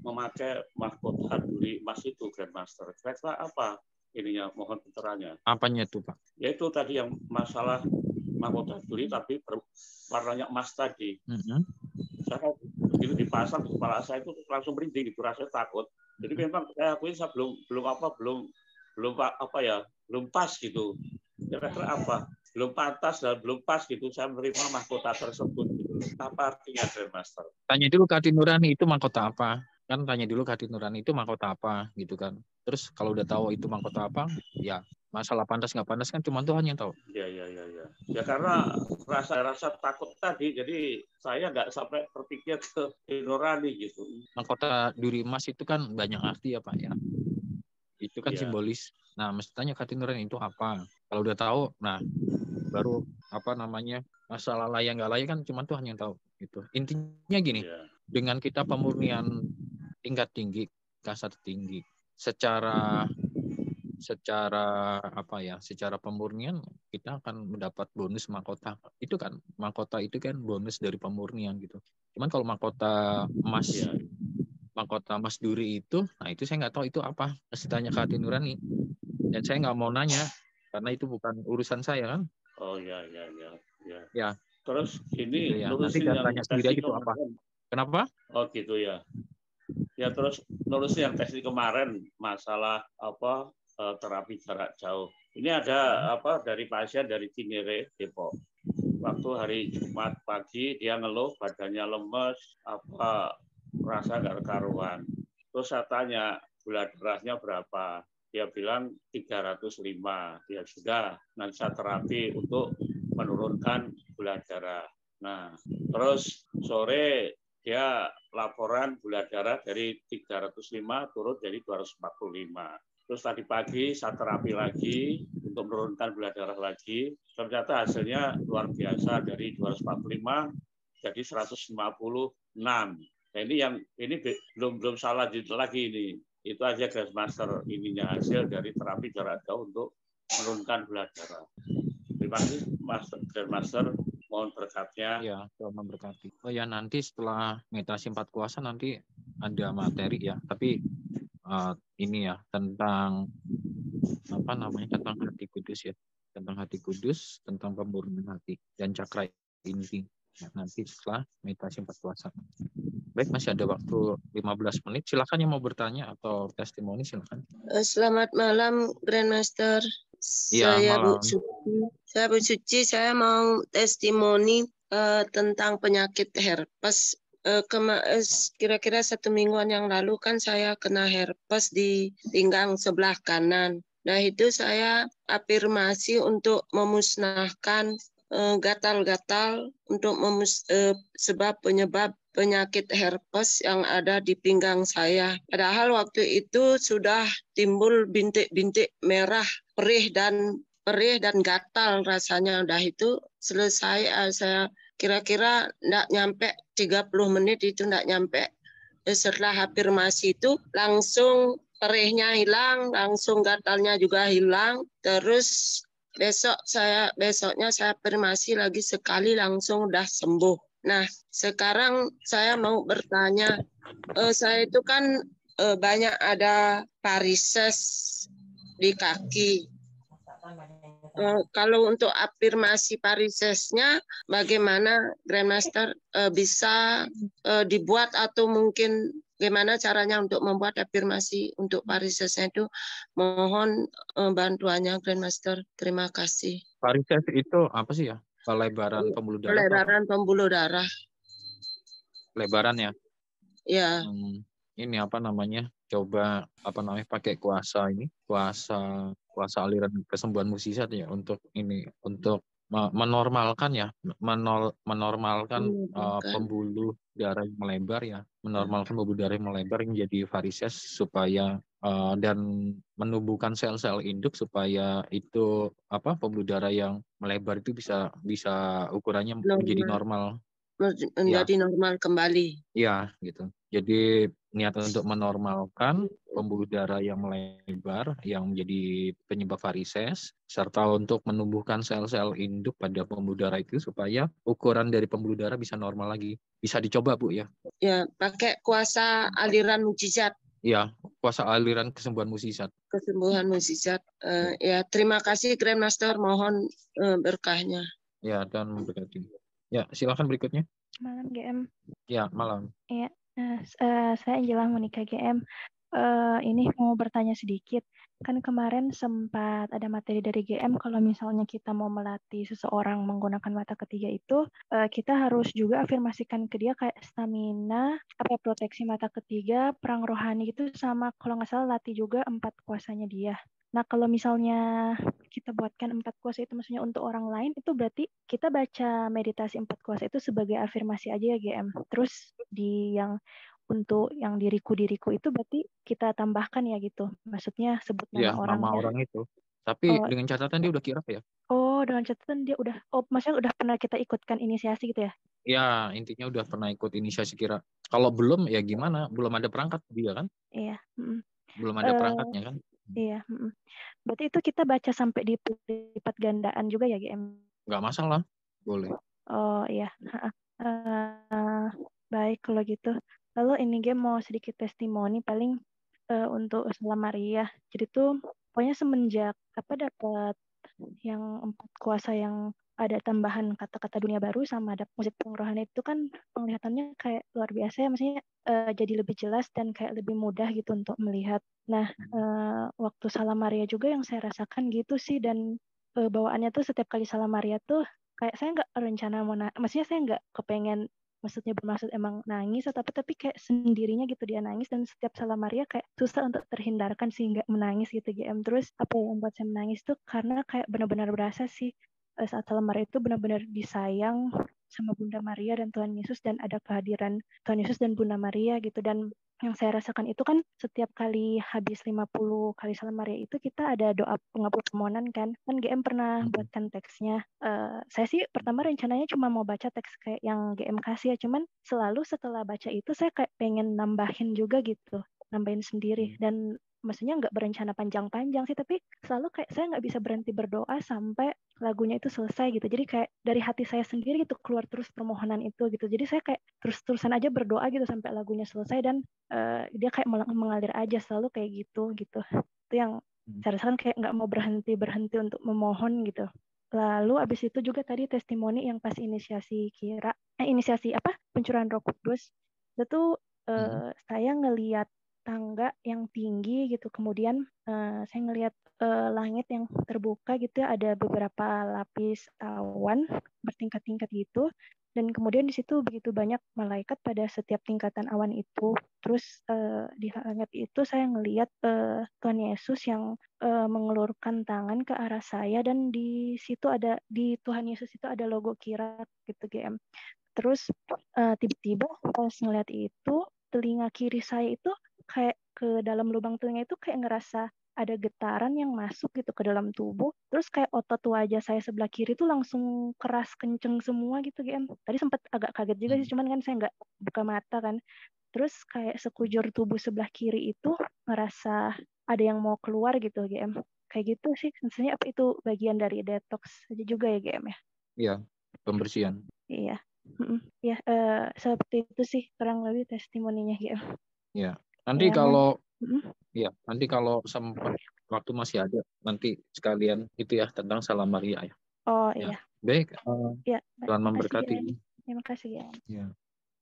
memakai mahkota duri emas itu Grandmaster. Kira-kira apa ininya? Mohon pencerahannya. Apanya itu Pak? Yaitu tadi yang masalah mahkota duri tapi warnanya emas tadi. Mm -hmm. Saya begitu di kepala saya itu langsung merinding itu rasanya takut. Jadi mm-hmm. memang saya akui saya belum belum apa belum belum apa ya belum pas gitu kira-kira apa? Belum pantas dan belum pas gitu saya menerima mahkota tersebut. Gitu. Apa artinya Grand Master? Tanya dulu Kati Nurani itu mahkota apa? Kan tanya dulu Kati Nurani itu mahkota apa gitu kan. Terus kalau udah tahu itu mahkota apa, ya masalah pantas nggak pantas kan cuma Tuhan yang tahu. ya ya ya ya. ya karena rasa-rasa takut tadi jadi saya nggak sampai terpikir ke nurani gitu. Mahkota duri emas itu kan banyak arti ya Pak ya. Itu kan ya. simbolis. Nah, mesti tanya nurani itu apa? Kalau udah tahu, nah baru apa namanya masalah layak nggak layak kan cuma Tuhan yang tahu itu. Intinya gini, yeah. dengan kita pemurnian tingkat tinggi, kasar tinggi, secara secara apa ya, secara pemurnian kita akan mendapat bonus mahkota. Itu kan mahkota itu kan bonus dari pemurnian gitu. Cuman kalau mahkota emas ya, mahkota emas duri itu, nah itu saya nggak tahu itu apa. saya tanya ke hati nurani. Dan saya nggak mau nanya karena itu bukan urusan saya kan. Oh ya ya ya ya. Ya. Terus ini gitu ya. nanti tanya sendiri itu apa? Kenapa? Oh gitu ya. Ya terus nulis yang tes kemarin masalah apa eh, terapi jarak jauh. Ini ada apa dari pasien dari Cinere Depok. Waktu hari Jumat pagi dia ngeluh badannya lemes, apa rasa gak karuan. Terus saya tanya gula darahnya berapa dia bilang 305 dia sudah nanti terapi untuk menurunkan gula darah. Nah, terus sore dia laporan gula darah dari 305 turun jadi 245. Terus tadi pagi saya terapi lagi untuk menurunkan gula darah lagi. Ternyata hasilnya luar biasa dari 245 jadi 156. Nah, ini yang ini belum belum salah lagi ini itu aja gas master ininya hasil dari terapi jarak jauh untuk menurunkan gula darah. Terima kasih master, gas master. Mohon berkatnya. Ya, mohon berkati. Oh ya nanti setelah meditasi empat kuasa nanti ada materi ya. Tapi uh, ini ya tentang apa namanya tentang hati kudus ya tentang hati kudus tentang pemurnian hati dan cakra inti nah, nanti setelah meditasi empat kuasa. Baik, masih ada waktu 15 menit. Silakan yang mau bertanya atau testimoni silakan. Eh, selamat malam Grandmaster. Ya, saya malam. Bu Suci. Saya Bu Suci, saya mau testimoni uh, tentang penyakit herpes. Eh, kira kira-kira satu mingguan yang lalu kan saya kena herpes di pinggang sebelah kanan. Nah itu saya afirmasi untuk memusnahkan gatal-gatal untuk memus, eh, sebab penyebab penyakit herpes yang ada di pinggang saya. Padahal waktu itu sudah timbul bintik-bintik merah, perih dan perih dan gatal rasanya. Udah itu selesai eh, saya kira-kira tidak nyampe 30 menit itu tidak nyampe. Setelah masih itu langsung perihnya hilang, langsung gatalnya juga hilang. Terus besok saya besoknya saya afirmasi lagi sekali langsung udah sembuh. Nah, sekarang saya mau bertanya, eh, saya itu kan uh, banyak ada parises di kaki. Uh, kalau untuk afirmasi parisesnya, bagaimana Grandmaster uh, bisa uh, dibuat atau mungkin bagaimana caranya untuk membuat afirmasi untuk parisesnya itu mohon bantuannya Grandmaster terima kasih Parises itu apa sih ya pelebaran pembuluh darah. Pelebaran apa? pembuluh darah. Lebaran ya? Iya. Hmm, ini apa namanya? Coba apa namanya pakai kuasa ini, kuasa kuasa aliran kesembuhan musisat ya untuk ini untuk menormalkan ya menol, menormalkan uh, pembuluh darah yang melebar ya menormalkan pembuluh darah yang melebar menjadi varises supaya Eh, dan menumbuhkan sel-sel induk supaya itu apa pembuluh darah yang melebar itu bisa bisa ukurannya normal. menjadi normal iya. menjadi ya. normal kembali ya gitu jadi niat untuk menormalkan pembuluh darah yang melebar yang menjadi penyebab varises serta untuk menumbuhkan sel-sel induk pada pembuluh darah itu supaya ukuran dari pembuluh darah bisa normal lagi bisa dicoba bu ya ya pakai kuasa aliran mujizat ya puasa aliran kesembuhan musisat. Kesembuhan musisat. Uh, eh, iya. ya terima kasih Grand master mohon uh, berkahnya. Ya dan memberkati. Ya silakan berikutnya. Malam GM. Ya malam. Ya uh, saya Angela menikah GM. Uh, ini mau bertanya sedikit kan kemarin sempat ada materi dari GM kalau misalnya kita mau melatih seseorang menggunakan mata ketiga itu eh, kita harus juga afirmasikan ke dia kayak stamina apa ya, proteksi mata ketiga perang rohani itu sama kalau nggak salah latih juga empat kuasanya dia Nah, kalau misalnya kita buatkan empat kuasa itu maksudnya untuk orang lain, itu berarti kita baca meditasi empat kuasa itu sebagai afirmasi aja ya, GM. Terus di yang untuk yang diriku diriku itu berarti kita tambahkan ya gitu maksudnya sebut iya, nama ya, orang nama orang itu tapi oh, dengan catatan dia udah kirap ya oh dengan catatan dia udah oh maksudnya udah pernah kita ikutkan inisiasi gitu ya ya intinya udah pernah ikut inisiasi kira kalau belum ya gimana belum ada perangkat dia kan iya mm. belum ada uh, perangkatnya eh, kan hmm. iya mm. berarti itu kita baca sampai di lipat gandaan juga ya GM nggak masalah boleh oh iya uh, baik kalau gitu Lalu ini game mau sedikit testimoni paling uh, untuk Ustazah Maria. Jadi tuh pokoknya semenjak apa dapat yang empat kuasa yang ada tambahan kata-kata dunia baru sama ada musik pengrohan itu kan penglihatannya kayak luar biasa ya maksudnya uh, jadi lebih jelas dan kayak lebih mudah gitu untuk melihat. Nah, uh, waktu salam Maria juga yang saya rasakan gitu sih dan uh, bawaannya tuh setiap kali salam Maria tuh kayak saya nggak rencana mau na- maksudnya saya nggak kepengen maksudnya bermaksud emang nangis atau apa tapi kayak sendirinya gitu dia nangis dan setiap salam Maria kayak susah untuk terhindarkan sih nggak menangis gitu GM terus apa yang membuat saya menangis tuh karena kayak benar-benar berasa sih eh, saat salam Maria itu benar-benar disayang sama Bunda Maria dan Tuhan Yesus dan ada kehadiran Tuhan Yesus dan Bunda Maria gitu dan yang saya rasakan itu kan setiap kali habis 50 kali salam Maria itu kita ada doa pengabul permohonan kan. Kan GM pernah hmm. buatkan teksnya. Uh, saya sih pertama rencananya cuma mau baca teks kayak yang GM kasih ya, cuman selalu setelah baca itu saya kayak pengen nambahin juga gitu, nambahin sendiri hmm. dan maksudnya nggak berencana panjang-panjang sih tapi selalu kayak saya nggak bisa berhenti berdoa sampai lagunya itu selesai gitu jadi kayak dari hati saya sendiri gitu keluar terus permohonan itu gitu jadi saya kayak terus-terusan aja berdoa gitu sampai lagunya selesai dan uh, dia kayak mengalir aja selalu kayak gitu gitu itu yang hmm. saya rasakan kayak nggak mau berhenti berhenti untuk memohon gitu Lalu abis itu juga tadi testimoni yang pas inisiasi kira, eh, inisiasi apa pencurahan roh kudus, itu tuh uh, saya ngelihat tangga yang tinggi gitu kemudian uh, saya ngelihat uh, langit yang terbuka gitu ya, ada beberapa lapis awan bertingkat-tingkat gitu dan kemudian di situ begitu banyak malaikat pada setiap tingkatan awan itu terus uh, di langit itu saya ngelihat uh, Tuhan Yesus yang uh, mengelurkan tangan ke arah saya dan di situ ada di Tuhan Yesus itu ada logo kira gitu GM terus tiba-tiba uh, tiba -tiba, ngelihat itu telinga kiri saya itu kayak ke dalam lubang telinga itu kayak ngerasa ada getaran yang masuk gitu ke dalam tubuh. Terus kayak otot wajah saya sebelah kiri itu langsung keras kenceng semua gitu, GM. Tadi sempat agak kaget juga sih, hmm. cuman kan saya nggak buka mata kan. Terus kayak sekujur tubuh sebelah kiri itu ngerasa ada yang mau keluar gitu, GM. Kayak gitu sih, sensasinya apa itu bagian dari detox aja juga ya, GM ya? Iya, pembersihan. Iya. Mm -mm. Ya, uh, seperti itu sih kurang lebih testimoninya, GM. Iya. Nanti ya. kalau hmm. ya, nanti kalau sempat waktu masih ada, nanti sekalian itu ya tentang salam Maria ya. Oh ya. iya. Ya. Baik. Uh, ya. Tuhan memberkati. Terima kasih ya. Ya.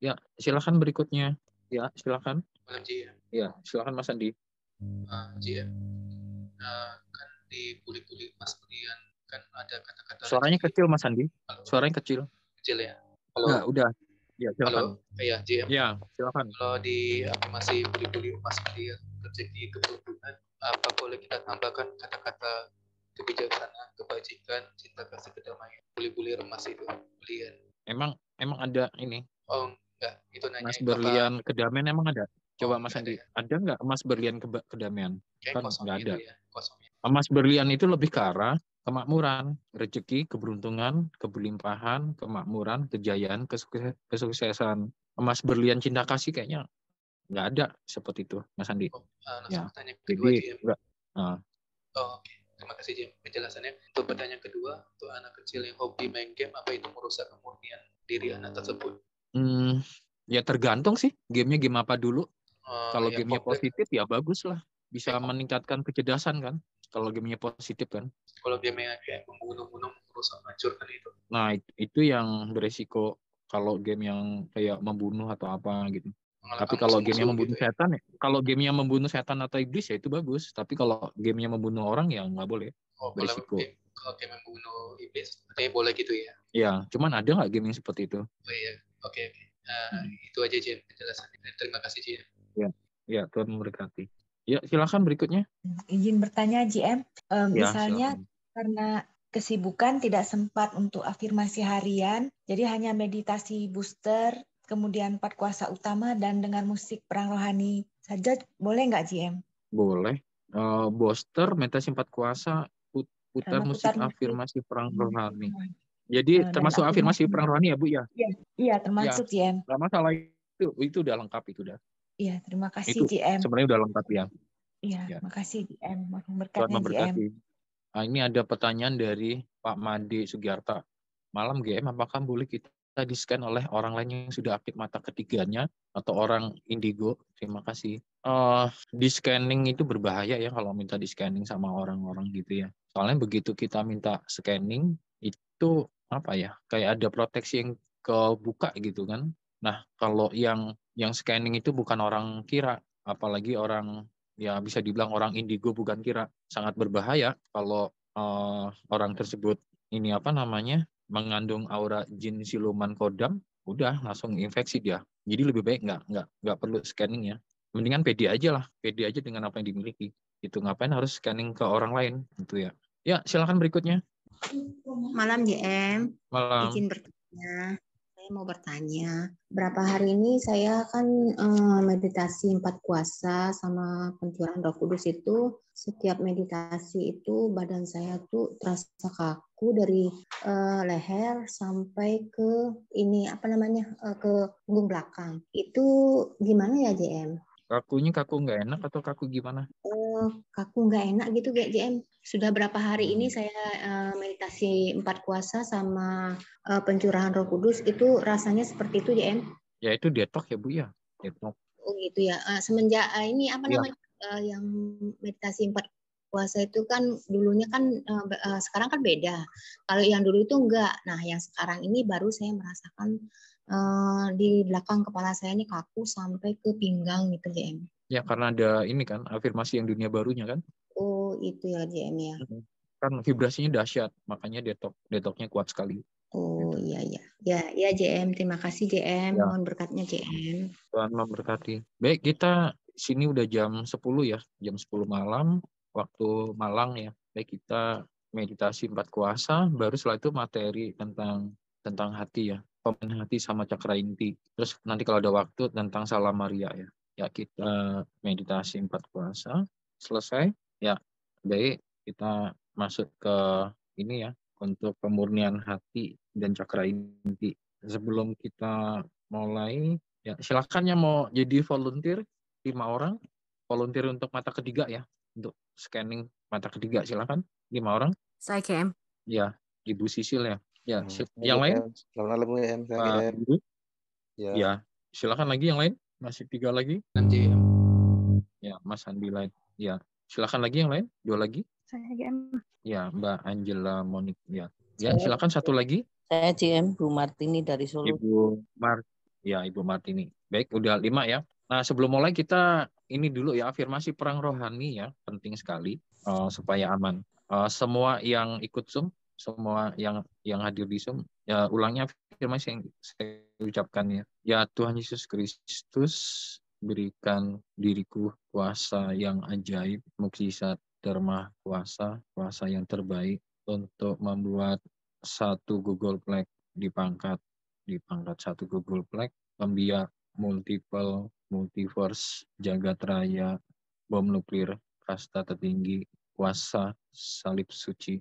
Ya, silakan berikutnya. Ya, silakan. ya. Ya, silakan Mas Andi. Haji ya. Nah, kan di pulih-pulih Mas kan ada kata-kata. Suaranya kecil Mas Andi. Suaranya kecil. Kecil ya. Kalau nah, udah Ya, silakan. Halo, iya, JM. Ya, silakan. Kalau di apa masih buli beli masih di ya, terjadi di apa boleh kita tambahkan kata-kata kebijaksanaan, kebajikan, cinta kasih kedamaian, buli-buli remas itu, berlian. Emang emang ada ini? Oh, enggak, itu nanya. Mas berlian apa? kedamaian emang ada? Coba oh, Mas Andi, ada, ya? ada nggak emas berlian ke kedamaian? Kayak kan nggak gitu ada. Ya, Emas berlian itu lebih ke arah kemakmuran, rezeki, keberuntungan, keberlimpahan, kemakmuran, kejayaan, kesuksesan. Emas berlian cinta kasih kayaknya nggak ada seperti itu, Mas Andi. Oh, uh, ya. tanya kedua Jadi, Uh. Oh, okay. terima kasih Jim penjelasannya. Untuk pertanyaan kedua, untuk anak kecil yang hobi main game, apa itu merusak kemurnian diri anak tersebut? Hmm, ya tergantung sih, gamenya game apa dulu. Uh, Kalau ya, gamenya positif ya bagus lah, bisa meningkatkan kecerdasan kan kalau gamenya positif kan kalau game gamenya kayak membunuh-bunuh merusak menghancurkan itu nah itu, yang beresiko kalau game yang kayak membunuh atau apa gitu tapi kalau game yang membunuh gitu ya? setan ya? kalau game yang membunuh setan atau iblis ya itu bagus tapi kalau game yang membunuh orang ya nggak boleh oh, berisiko game, kalau game yang membunuh iblis katanya boleh gitu ya Ya, cuman ada nggak game yang seperti itu oh iya oke okay, okay. nah, hmm. itu aja Jim penjelasannya terima kasih Jim ya ya Tuhan memberkati Ya, silakan berikutnya. Izin bertanya, GM. Um, ya, misalnya silakan. karena kesibukan tidak sempat untuk afirmasi harian, jadi hanya meditasi booster, kemudian empat kuasa utama dan dengan musik perang rohani saja, boleh nggak, GM? Boleh. Uh, booster, meditasi empat kuasa, put putar, Sama musik putar afirmasi musik. perang hmm. rohani. Nah, jadi uh, termasuk nah, afirmasi perang rohani ya, Bu ya? Iya, ya termasuk ya. GM. Nah, masalah itu, itu udah lengkap itu udah. Iya, terima kasih itu, GM. Sebenarnya udah lengkap ya. Iya, ya. makasih GM. Mohon berkat memberkati. GM. Nah, ini ada pertanyaan dari Pak Made Sugiarta. Malam GM, apakah boleh kita di scan oleh orang lain yang sudah aktif mata ketiganya atau orang indigo? Terima kasih. Uh, eh, di scanning itu berbahaya ya kalau minta di scanning sama orang-orang gitu ya. Soalnya begitu kita minta scanning itu apa ya? Kayak ada proteksi yang kebuka gitu kan. Nah, kalau yang yang scanning itu bukan orang kira, apalagi orang ya bisa dibilang orang indigo bukan kira sangat berbahaya kalau uh, orang tersebut ini apa namanya mengandung aura jin siluman kodam udah langsung infeksi dia jadi lebih baik nggak nggak nggak perlu scanning ya mendingan pd aja lah pd aja dengan apa yang dimiliki itu ngapain harus scanning ke orang lain itu ya ya silakan berikutnya malam JM malam izin bertanya saya mau bertanya, berapa hari ini saya kan uh, meditasi empat kuasa sama penjualan roh kudus itu, setiap meditasi itu badan saya tuh terasa kaku dari uh, leher sampai ke ini apa namanya uh, ke punggung belakang. Itu gimana ya JM? kakunya kaku nggak enak atau kaku gimana? Uh, kaku nggak enak gitu kayak JM. Sudah berapa hari ini hmm. saya uh, meditasi empat kuasa sama uh, pencurahan Roh Kudus itu rasanya seperti itu JM? Ya itu detok ya Bu ya. detok. Oh gitu ya. Uh, semenjak uh, ini apa ya. namanya uh, yang meditasi empat kuasa itu kan dulunya kan uh, uh, sekarang kan beda. Kalau yang dulu itu enggak. Nah, yang sekarang ini baru saya merasakan Eh, di belakang kepala saya ini kaku sampai ke pinggang gitu JM. Ya karena ada ini kan afirmasi yang dunia barunya kan. Oh itu ya JM ya. Kan vibrasinya dahsyat makanya detok detoknya kuat sekali. Oh gitu. iya iya ya ya JM terima kasih JM ya. mohon berkatnya JM. Tuhan memberkati. Baik kita sini udah jam 10 ya jam 10 malam waktu Malang ya. Baik kita meditasi empat kuasa baru setelah itu materi tentang tentang hati ya pemain hati sama cakra inti. Terus nanti kalau ada waktu tentang salam Maria ya. Ya kita meditasi empat puasa selesai ya. baik kita masuk ke ini ya untuk pemurnian hati dan cakra inti. Sebelum kita mulai ya silakan yang mau jadi volunteer lima orang volunteer untuk mata ketiga ya untuk scanning mata ketiga silakan lima orang. Saya Kem. Ya, Ibu Sisil ya. Ya, hmm. yang lain? Selamat malam Uh, ya. ya, silakan lagi yang lain. Masih tiga lagi. Nanti ya. Mas Andi lain. Ya, silakan lagi yang lain. Dua lagi. Saya GM. Ya, Mbak Angela Monik. Ya, ya silakan satu lagi. Saya GM Bu Martini dari Solo. Ibu Mart. Ya, Ibu Martini. Baik, udah lima ya. Nah, sebelum mulai kita ini dulu ya afirmasi perang rohani ya penting sekali uh, supaya aman. Uh, semua yang ikut Zoom semua yang yang hadir di Zoom. Ya ulangnya firman yang saya ucapkan ya. Ya Tuhan Yesus Kristus berikan diriku kuasa yang ajaib, mukjizat derma kuasa, kuasa yang terbaik untuk membuat satu Google pangkat dipangkat dipangkat satu Google plex pembiak multiple multiverse jagat raya bom nuklir kasta tertinggi kuasa salib suci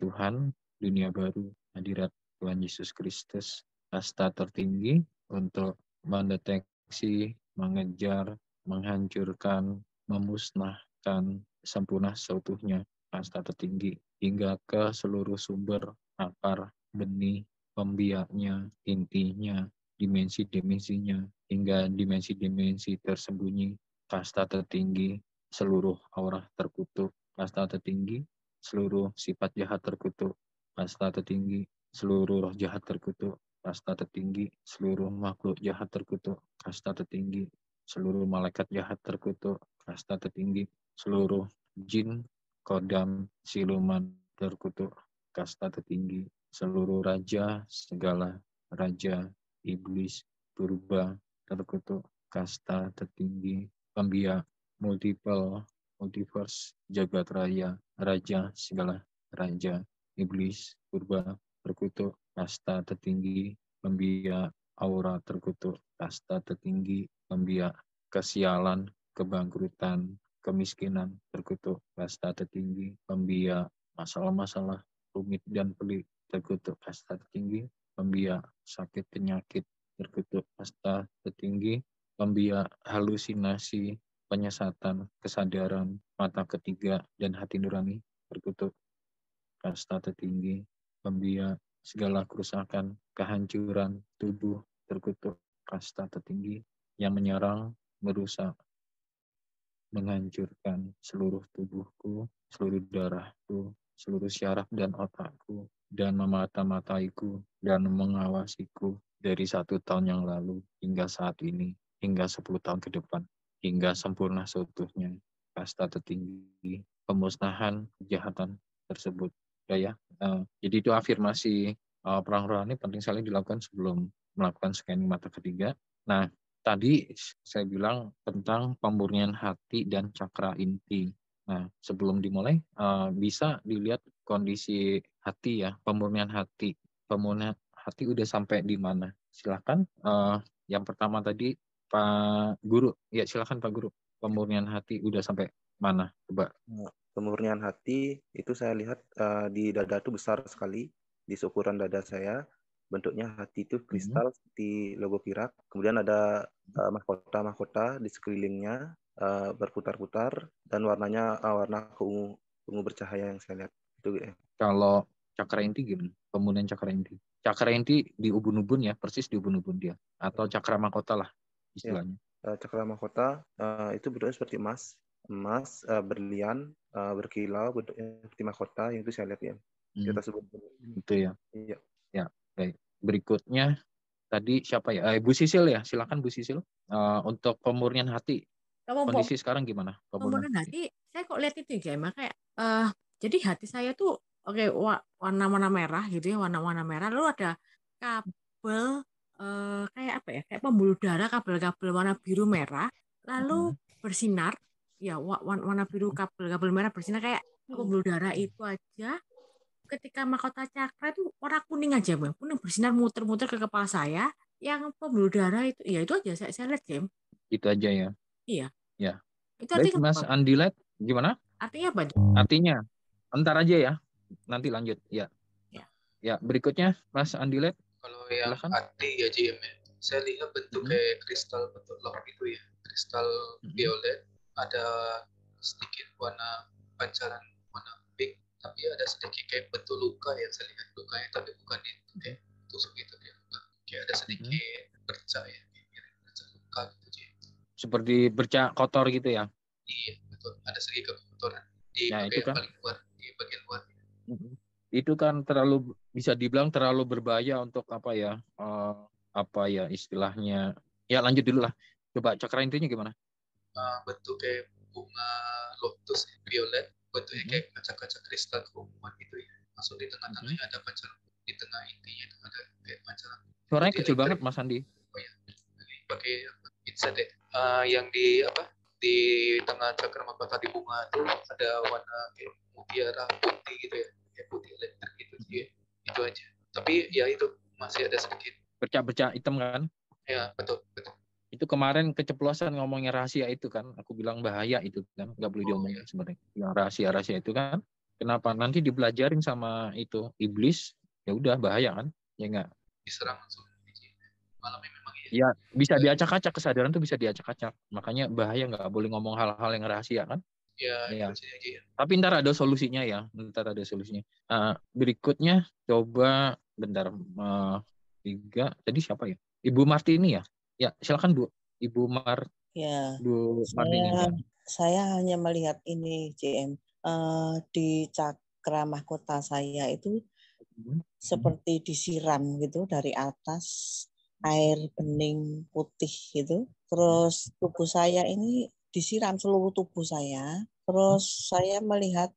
Tuhan, dunia baru, hadirat Tuhan Yesus Kristus, kasta tertinggi untuk mendeteksi, mengejar, menghancurkan, memusnahkan sempurna seutuhnya kasta tertinggi hingga ke seluruh sumber, akar, benih, pembiaknya, intinya, dimensi-dimensinya, hingga dimensi-dimensi tersembunyi, kasta tertinggi, seluruh aura terkutuk, kasta tertinggi seluruh sifat jahat terkutuk, kasta tertinggi, seluruh roh jahat terkutuk, kasta tertinggi, seluruh makhluk jahat terkutuk, kasta tertinggi, seluruh malaikat jahat terkutuk, kasta tertinggi, seluruh jin, kodam, siluman terkutuk, kasta tertinggi, seluruh raja, segala raja, iblis, purba, terkutuk, kasta tertinggi, pembiak, multiple, multiverse, jagat raya, raja, segala raja, iblis, purba, terkutuk, kasta tertinggi, pembiak, aura terkutuk, kasta tertinggi, pembiak, kesialan, kebangkrutan, kemiskinan, terkutuk, kasta tertinggi, pembiak, masalah-masalah, rumit dan pelik, terkutuk, kasta tertinggi, pembiak, sakit penyakit, terkutuk, kasta tertinggi, pembiak, halusinasi, penyesatan, kesadaran, mata ketiga, dan hati nurani terkutuk, kasta tertinggi, pembia, segala kerusakan, kehancuran, tubuh terkutuk, kasta tertinggi, yang menyerang, merusak, menghancurkan seluruh tubuhku, seluruh darahku, seluruh syaraf dan otakku, dan memata-mataiku, dan mengawasiku dari satu tahun yang lalu hingga saat ini, hingga sepuluh tahun ke depan hingga sempurna seutuhnya kasta tertinggi pemusnahan kejahatan tersebut ya uh, jadi itu afirmasi uh, perang rohani penting sekali dilakukan sebelum melakukan scanning mata ketiga nah tadi saya bilang tentang pemurnian hati dan cakra inti nah sebelum dimulai uh, bisa dilihat kondisi hati ya pemurnian hati pemurnian hati udah sampai di mana silakan uh, yang pertama tadi Pak Guru, ya silakan Pak Guru. Pemurnian hati udah sampai mana? Coba. Ya, pemurnian hati itu saya lihat uh, di dada itu besar sekali, di seukuran dada saya. Bentuknya hati itu mhm. kristal hmm. seperti logo kirap. Kemudian ada uh, mahkota-mahkota di sekelilingnya uh, berputar-putar dan warnanya uh, warna ungu ungu bercahaya yang saya lihat. Itu ya. Kalau cakra inti gimana? Pemurnian cakra inti. Cakra inti di ubun-ubun ya, persis di ubun-ubun dia. Atau cakra mahkota lah Iya. istilahnya. Ya. Eh, Cakrawala mahkota eh, itu bentuknya seperti emas, emas, eh, berlian, berkilau, bentuknya seperti mahkota yang itu saya lihat ya. Kita hmm. sebut. Itu ya. Iya. Ya, baik. Berikutnya tadi siapa ya? Eh, Bu Sisil ya. Silakan Bu Sisil. untuk pemurnian hati. Kondisi sekarang gimana? Pemurnian hati. Saya kok lihat itu ya, makanya uh, jadi hati saya tuh oke okay, warna-warna merah gitu ya, warna-warna merah lalu ada kabel uh, kayak apa ya kayak pembuluh darah kabel-kabel warna biru merah lalu bersinar ya warna biru kabel-kabel merah bersinar kayak pembuluh darah itu aja ketika mahkota cakra itu warna kuning aja bang kuning bersinar muter-muter ke kepala saya yang pembuluh darah itu ya itu aja saya, saya lihat game itu aja ya iya ya itu Baik, artinya Mas apa? gimana artinya apa artinya entar aja ya nanti lanjut ya ya, ya berikutnya Mas Andilet kalau yang Silahkan. ahli ya JM ya. Saya lihat bentuk hmm. kayak kristal bentuk log itu ya. Kristal hmm. violet ada sedikit warna pancaran warna pink tapi ada sedikit kayak bentuk luka yang saya lihat luka lukanya tapi bukan itu ya tusuk itu dia luka kayak ada mm-hmm. sedikit hmm. bercak ya luka gitu seperti bercak kotor gitu ya iya betul ada sedikit kekotoran di nah, bagian itu kan? paling luar di bagian luar ya. hmm itu kan terlalu bisa dibilang terlalu berbahaya untuk apa ya uh, apa ya istilahnya ya lanjut dulu lah coba cakra intinya gimana uh, bentuk kayak bunga lotus violet bentuknya kayak hmm. kaca-kaca kristal keumuman gitu ya Masuk di tengah-tengahnya hmm. ada pancaran di tengah intinya itu ada kayak pancaran suaranya kecil elektrik. banget mas Andi oh iya. ya pakai headset uh, yang di apa di tengah cakra mahkota di bunga itu ada warna kayak mutiara putih gitu ya kayak putih elektrik gitu sih iya, itu aja tapi ya itu masih ada sedikit bercak-bercak hitam kan ya betul betul itu kemarin keceplosan ngomongnya rahasia itu kan aku bilang bahaya itu kan nggak boleh oh, diomongin oh, sebenarnya yang rahasia rahasia itu kan kenapa nanti dipelajarin sama itu iblis ya udah bahaya kan ya enggak diserang langsung malam ini memang iya. ya bisa diacak-acak kesadaran tuh bisa diacak-acak makanya bahaya nggak boleh ngomong hal-hal yang rahasia kan Ya, ya. aja ya. Tapi ntar ada solusinya ya, ntar ada solusinya. Uh, berikutnya coba bentar uh, tiga. Tadi siapa ya? Ibu Martini ya. Ya, silakan Bu. Ibu Mar. Ya. Bu Martini. Saya, saya hanya melihat ini JM uh, eh, di cakra mahkota saya itu hmm. seperti disiram gitu dari atas air bening putih gitu. Terus tubuh saya ini disiram seluruh tubuh saya. Terus hmm. saya melihat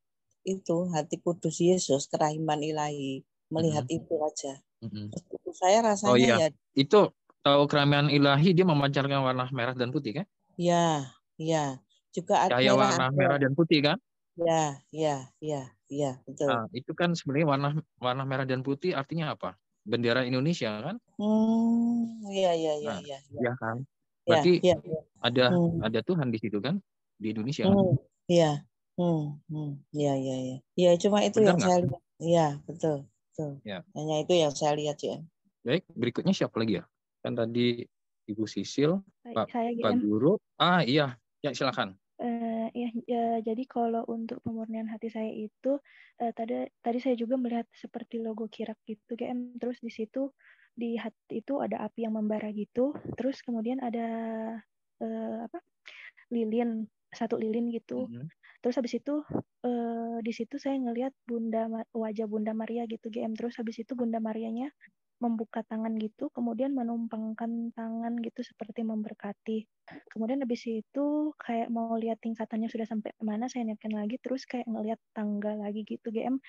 itu hati kudus Yesus kerahiman ilahi melihat hmm itu aja. hmm saya rasanya oh, iya. ya itu tahu kerahiman ilahi dia memancarkan warna merah dan putih kan? Ya, ya. Juga ada cahaya warna merah dan putih kan? Ya, ya, ya, ya, betul. Nah, itu kan sebenarnya warna warna merah dan putih artinya apa? Bendera Indonesia kan? Hmm, ya, ya, ya, nah, iya, ya. Ya kan? Ya, Berarti yeah, yeah. ada hmm. ada Tuhan di situ kan di Indonesia. Iya. Hmm. Hmm. Iya, iya, iya. Iya, cuma itu Benar yang gak? saya lihat. Iya, betul. betul. Ya. Hanya itu yang saya lihat, ya. Baik, berikutnya siapa lagi ya? Kan tadi Ibu Sisil, Baik, Pak, saya, Pak Guru. Ah, iya. Ya, silakan. Uh, ya, ya, jadi kalau untuk pemurnian hati saya itu uh, tadi tadi saya juga melihat seperti logo kirap gitu, GM. Terus di situ di hati itu ada api yang membara gitu terus kemudian ada uh, apa lilin satu lilin gitu mm -hmm. terus habis itu uh, di situ saya ngelihat bunda wajah bunda Maria gitu GM terus habis itu bunda Marianya membuka tangan gitu, kemudian menumpangkan tangan gitu seperti memberkati. Kemudian habis itu kayak mau lihat tingkatannya sudah sampai mana, saya niatkan lagi, terus kayak ngelihat tangga lagi gitu, GM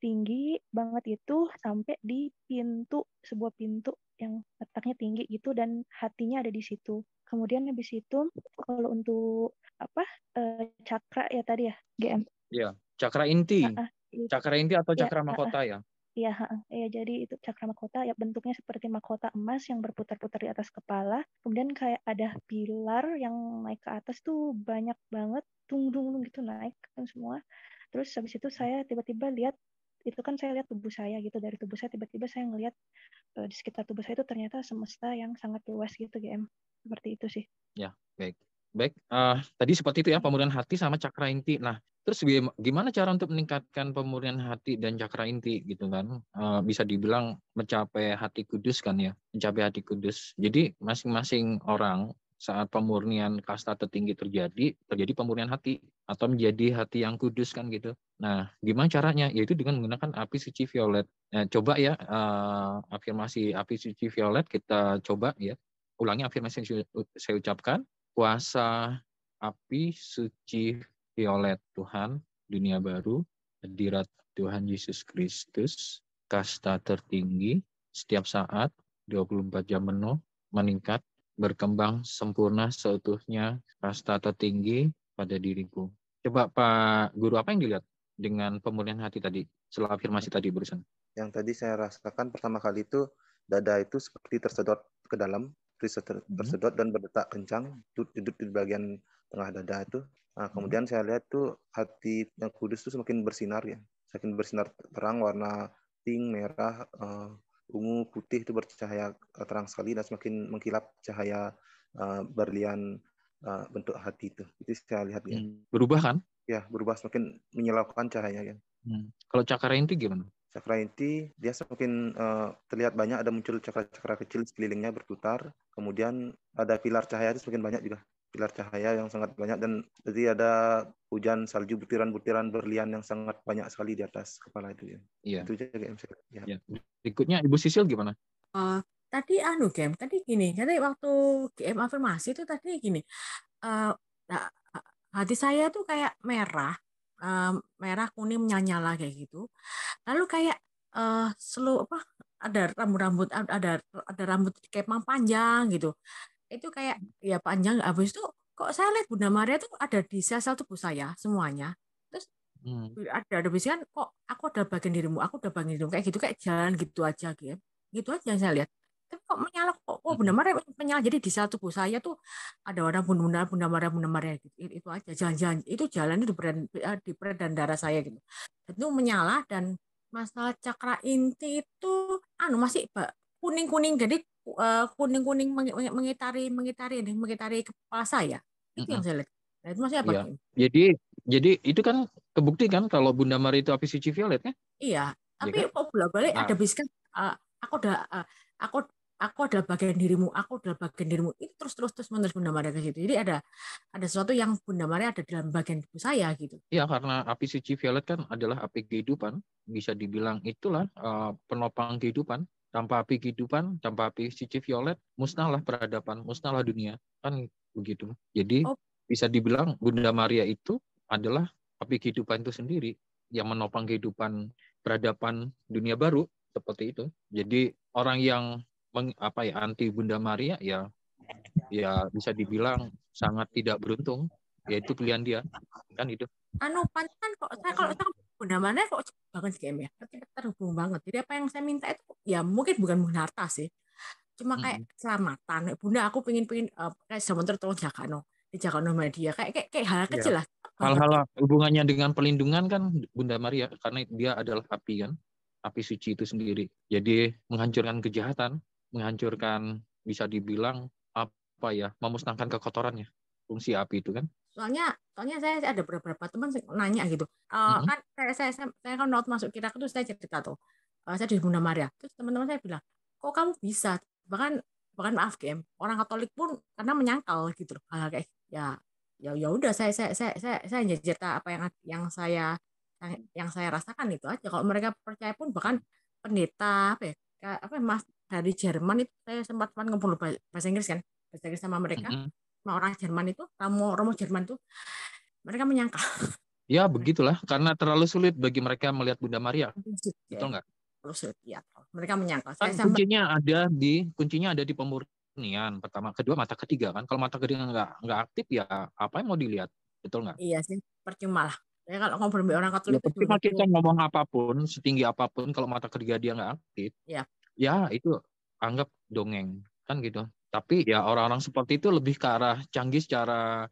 tinggi banget itu sampai di pintu sebuah pintu yang letaknya tinggi gitu dan hatinya ada di situ. Kemudian habis itu kalau untuk apa e, cakra ya tadi ya GM. Iya, cakra inti. Uh -uh. Cakra inti atau iya, cakra ya, mahkota uh -uh. ya? Iya, ya jadi itu cakra mahkota ya bentuknya seperti mahkota emas yang berputar-putar di atas kepala. Kemudian kayak ada pilar yang naik ke atas tuh banyak banget tung-tung gitu naik kan semua. Terus habis itu hmm. saya tiba-tiba lihat itu kan saya lihat tubuh saya gitu dari tubuh saya tiba-tiba saya ngelihat uh, di sekitar tubuh saya itu ternyata semesta yang sangat luas gitu GM. Seperti itu sih. Ya, baik. Baik, uh, tadi seperti itu ya pemulihan hati sama cakra inti. Nah, Terus gimana cara untuk meningkatkan pemurnian hati dan cakra inti gitu kan? Eh, bisa dibilang mencapai hati kudus kan ya, mencapai hati kudus. Jadi masing-masing orang saat pemurnian kasta tertinggi terjadi, terjadi pemurnian hati atau menjadi hati yang kudus kan gitu. Nah, gimana caranya? Yaitu dengan menggunakan api suci violet. Nah, coba ya uh, afirmasi api suci violet kita coba ya. Ulangi afirmasi yang saya ucapkan. Kuasa api suci Violet Tuhan dunia baru, hadirat Tuhan Yesus Kristus, kasta tertinggi, setiap saat, 24 jam penuh, meningkat, berkembang sempurna seutuhnya, kasta tertinggi pada diriku. Coba Pak Guru, apa yang dilihat dengan pemulihan hati tadi, setelah afirmasi tadi barusan? Yang tadi saya rasakan pertama kali itu, dada itu seperti tersedot ke dalam, tersedot hmm. dan berdetak kencang, duduk di bagian tengah dada itu Nah, hmm. kemudian saya lihat tuh hati yang kudus tuh semakin bersinar ya, semakin bersinar terang warna pink, merah, uh, ungu, putih itu bercahaya eh, terang sekali dan semakin mengkilap cahaya uh, berlian uh, bentuk hati itu. Itu saya lihat ya. Hmm. Berubah kan? Ya, berubah semakin menyilaukan cahayanya. Ya. Hmm. Kalau cakra inti gimana? Cakra inti dia semakin uh, terlihat banyak ada muncul cakra-cakra kecil sekelilingnya berputar. Kemudian ada pilar cahaya itu semakin banyak juga pilar cahaya yang sangat banyak dan jadi ada hujan salju butiran-butiran berlian yang sangat banyak sekali di atas kepala itu ya. Iya. Itu juga GM Ya. ya. Berikutnya Ibu Sisil gimana? Uh, tadi anu GM, tadi gini, tadi waktu GM afirmasi itu tadi gini. Uh, hati saya tuh kayak merah, uh, merah kuning menyala-nyala kayak gitu. Lalu kayak uh, selu apa ada rambut-rambut ada ada rambut kepang panjang gitu itu kayak ya panjang abis itu kok saya lihat Bunda Maria tuh ada di sel-sel tubuh saya semuanya terus hmm. ada ada bisikan kok aku ada bagian dirimu aku ada bagian dirimu kayak gitu kayak jalan gitu aja gitu ya. gitu aja yang saya lihat tapi kok menyala kok oh, Bunda hmm. Maria menyala jadi di sel tubuh saya tuh ada orang Bunda Maria Bunda Maria Bunda Maria gitu itu aja jalan-jalan itu jalan itu di eh, peredan darah saya gitu itu menyala dan masalah cakra inti itu anu masih kuning kuning jadi Eh, kuning-kuning mengitari mengitari ini mengitari kepala saya. Itu yang saya lihat. Nah, itu masih apa? Ya. Jadi jadi itu kan kebukti kan kalau Bunda Mari itu api suci violet kan? Iya. iya tapi ya kan? kok bolak balik nah. ada bisikan uh, eh, aku udah eh, uh, aku aku adalah bagian dirimu, aku adalah bagian dirimu. Itu terus terus terus menerus Bunda Maria ke situ. Jadi ada ada sesuatu yang Bunda Maria ada dalam bagian tubuh saya gitu. Iya karena api suci violet kan adalah api kehidupan, bisa dibilang itulah uh, penopang kehidupan tanpa api kehidupan, tanpa api cici violet, musnahlah peradaban, musnahlah dunia. Kan begitu. Jadi oh. bisa dibilang Bunda Maria itu adalah api kehidupan itu sendiri yang menopang kehidupan peradaban dunia baru seperti itu. Jadi orang yang meng, apa ya anti Bunda Maria ya ya bisa dibilang sangat tidak beruntung yaitu pilihan dia kan itu anu pantan kok saya kalau saya Bunda mana kok cepet banget sih game ya cepet terhubung banget jadi apa yang saya minta itu ya mungkin bukan mengharta harta sih cuma kayak hmm. keselamatan bunda aku pengen pengen uh, eh, kayak sebentar tolong Jakano di Jakano media kayak kayak, kayak hal iya. kecil ya. lah hal-hal hubungannya dengan pelindungan kan Bunda Maria karena dia adalah api kan api suci itu sendiri jadi menghancurkan kejahatan menghancurkan bisa dibilang apa ya memusnahkan kekotorannya fungsi api itu kan soalnya soalnya saya ada beberapa teman saya nanya gitu uh, mm-hmm. kan saya, saya saya saya kan not masuk kira itu saya cerita tuh uh, saya di Bunda Maria terus teman-teman saya bilang kok kamu bisa bahkan bahkan maaf game orang Katolik pun karena menyangkal gitu loh hal kayak ya ya ya udah saya saya saya saya saya saya cerita apa yang yang saya yang saya rasakan itu aja kalau mereka percaya pun bahkan pendeta apa ya, apa ya, mas dari Jerman itu saya sempat sempat ngumpul bahasa Inggris kan bahasa Inggris sama mereka mm -hmm orang Jerman itu Romo Romo Jerman itu mereka menyangka. ya begitulah karena terlalu sulit bagi mereka melihat Bunda Maria betul ya. betul nggak terlalu sulit ya mereka menyangka. kan, saya kuncinya ada di kuncinya ada di pemurnian pertama kedua mata ketiga kan kalau mata ketiga nggak nggak aktif ya apa yang mau dilihat betul nggak iya sih percuma lah ya kalau ngobrol orang Katolik ya, percuma kita itu... ngomong apapun setinggi apapun kalau mata ketiga dia nggak aktif ya ya itu anggap dongeng kan gitu tapi ya orang-orang seperti itu lebih ke arah canggih secara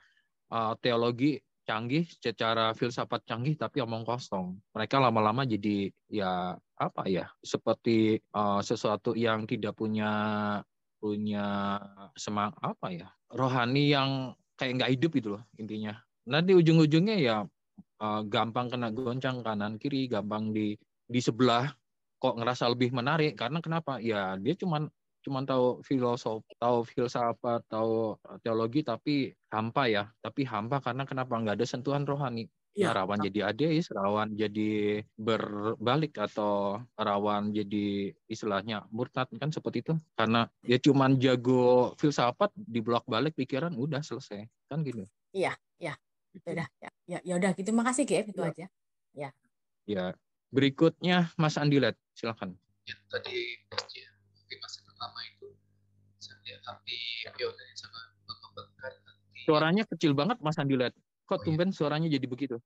uh, teologi canggih, secara filsafat canggih tapi omong kosong. Mereka lama-lama jadi ya apa ya? Seperti uh, sesuatu yang tidak punya punya semang apa ya? rohani yang kayak nggak hidup itu loh intinya. Nanti ujung-ujungnya ya uh, gampang kena goncang kanan kiri, gampang di di sebelah kok ngerasa lebih menarik karena kenapa? Ya dia cuman cuma tahu filosof, tahu filsafat, tahu eh, teologi tapi hampa ya. Tapi hampa karena kenapa nggak ada sentuhan rohani? Ya, rawan ya. jadi ateis, rawan jadi berbalik atau rawan jadi istilahnya murtad kan seperti itu. Karena ya cuman jago filsafat di blok balik pikiran udah selesai kan gitu. Iya, iya. Gitu. Udah, ya, ya, ya, udah gitu. Makasih Gep, itu ya. aja. Ya. Ya. Berikutnya Mas Andilet, silakan. Ya, tadi ya tapi ya udah sangat mengembangkan suaranya kecil banget Mas Andi kok oh, iya. tumben iya. suaranya jadi begitu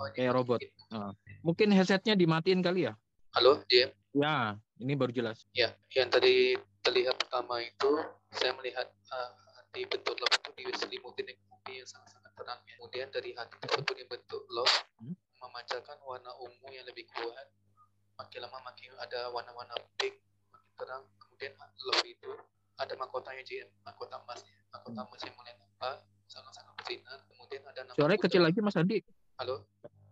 oh, kayak iya. robot ah. mungkin headsetnya dimatiin kali ya halo dia ya ini baru jelas ya yang tadi terlihat pertama itu saya melihat uh, di bentuk love itu diselimuti dengan bumi yang sangat-sangat terang ya. kemudian dari hati tersebut yang bentuk love hmm? memancarkan warna ungu yang lebih kuat makin lama makin ada warna-warna pink makin terang kemudian love itu ada ya. mahkota UJN, mahkota emasnya. Mahkota emas yang mulai nampak sangat-sangat bersinar. Kemudian ada nama Suaranya kecil lagi Mas Adi. Halo.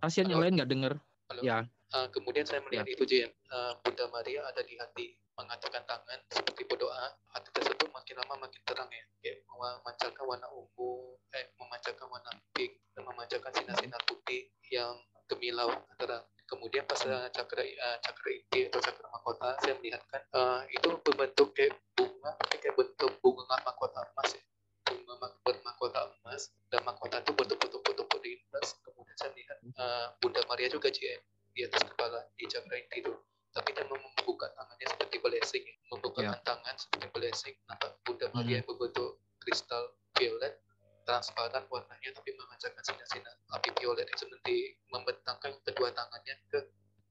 Kasihan yang lain nggak dengar. Halo. Ya. Uh, kemudian saya melihat ya. itu JM. Uh, ya. eh, Bunda Maria ada di hati mengatakan tangan seperti berdoa hati tersebut makin lama makin terang ya, kayak memancarkan warna ungu eh memancarkan warna pink dan memancarkan sinar-sinar putih yang gemilau terang kemudian pas uh, cakra uh, cakra inti atau cakra mahkota saya melihatkan uh, eh, itu berbentuk kayak bunga kayak bentuk bunga mahkota emas ya bunga mahkota emas dan mahkota itu bentuk bentuk bentuk emas kemudian saya melihat uh, bunda Maria juga sih di atas kepala di cakra inti itu tapi dia membuka tangannya seperti blessing ya. membuka yeah. tangan seperti blessing nampak bunda hmm. Maria mm -hmm. berbentuk kristal violet transparan warnanya tapi memancarkan sinar-sinar api violet itu nanti membentangkan kedua tangannya ke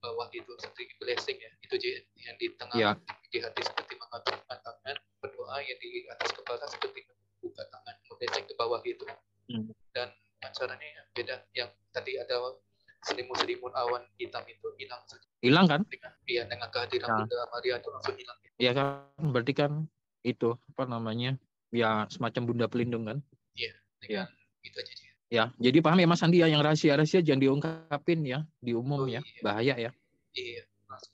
bawah itu seperti blessing ya itu yang di tengah ya. di hati seperti mengacungkan tangan berdoa yang di atas kepala seperti membuka tangan blessing ke bawah itu hmm. dan pancarannya yang beda yang tadi ada selimut selimut awan hitam itu hilang saja. Hilang kan? Iya, dengan, dengan kehadiran ya. Bunda Maria itu langsung hilang. ya kan? Berarti kan itu apa namanya? Ya semacam bunda pelindung kan? Iya. Gitu aja Ya, jadi paham ya Mas Andi ya yang rahasia-rahasia jangan diungkapin ya, di umum ya, iya. bahaya ya. Iya.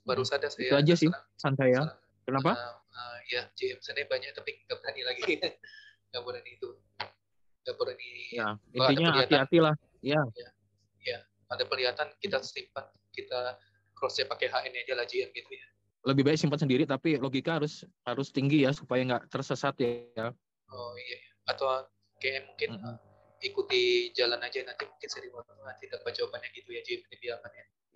Baru gitu saja saya. Itu aja sih, santai ya. Kenapa? Uh, eh, uh, eh, ya, jam saya banyak tapi nggak berani lagi. Iya. nggak berani itu. Nggak berani. Ya, intinya hati-hati lah. Ya. ya. Ya, ada perlihatan kita simpan, kita cross pakai HN aja lah JM gitu ya. Lebih baik simpan sendiri tapi logika harus harus tinggi ya supaya nggak tersesat ya. Oh iya. iya. Atau kayak mungkin mm -hmm. ikuti jalan aja nanti mungkin sering nanti dapat jawabannya gitu ya jadi ya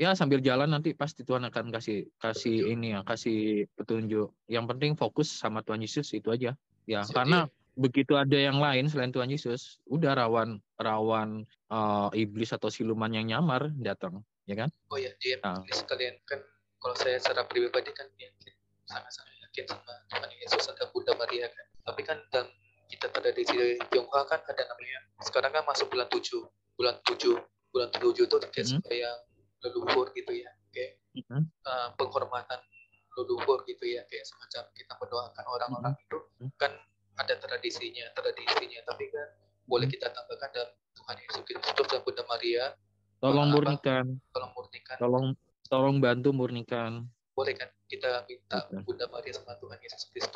ya sambil jalan nanti pasti Tuhan akan kasih kasih petunjuk. ini ya kasih petunjuk yang penting fokus sama Tuhan Yesus itu aja ya Jadi, karena begitu ada yang lain selain Tuhan Yesus udah rawan rawan uh, iblis atau siluman yang nyamar datang ya kan oh ya dia nah. sekalian kan kalau saya secara pribadi kan yakin sama-sama yakin sama Tuhan Yesus ada Bunda Maria kan tapi kan dalam kita pada di Tionghoa kan ada namanya sekarang kan masuk bulan tujuh bulan tujuh bulan tujuh itu tidak mm -hmm. yang leluhur gitu ya kayak -hmm. uh, eh, penghormatan leluhur gitu ya kayak semacam kita mendoakan orang-orang mm -hmm. itu mm-hmm. kan ada tradisinya tradisinya tapi kan boleh kita tambahkan dalam Tuhan Yesus Kristus dan Bunda Maria tolong murnikan tolong murnikan tolong tolong bantu murnikan boleh kan kita minta Bunda Maria sama Tuhan Yesus Kristus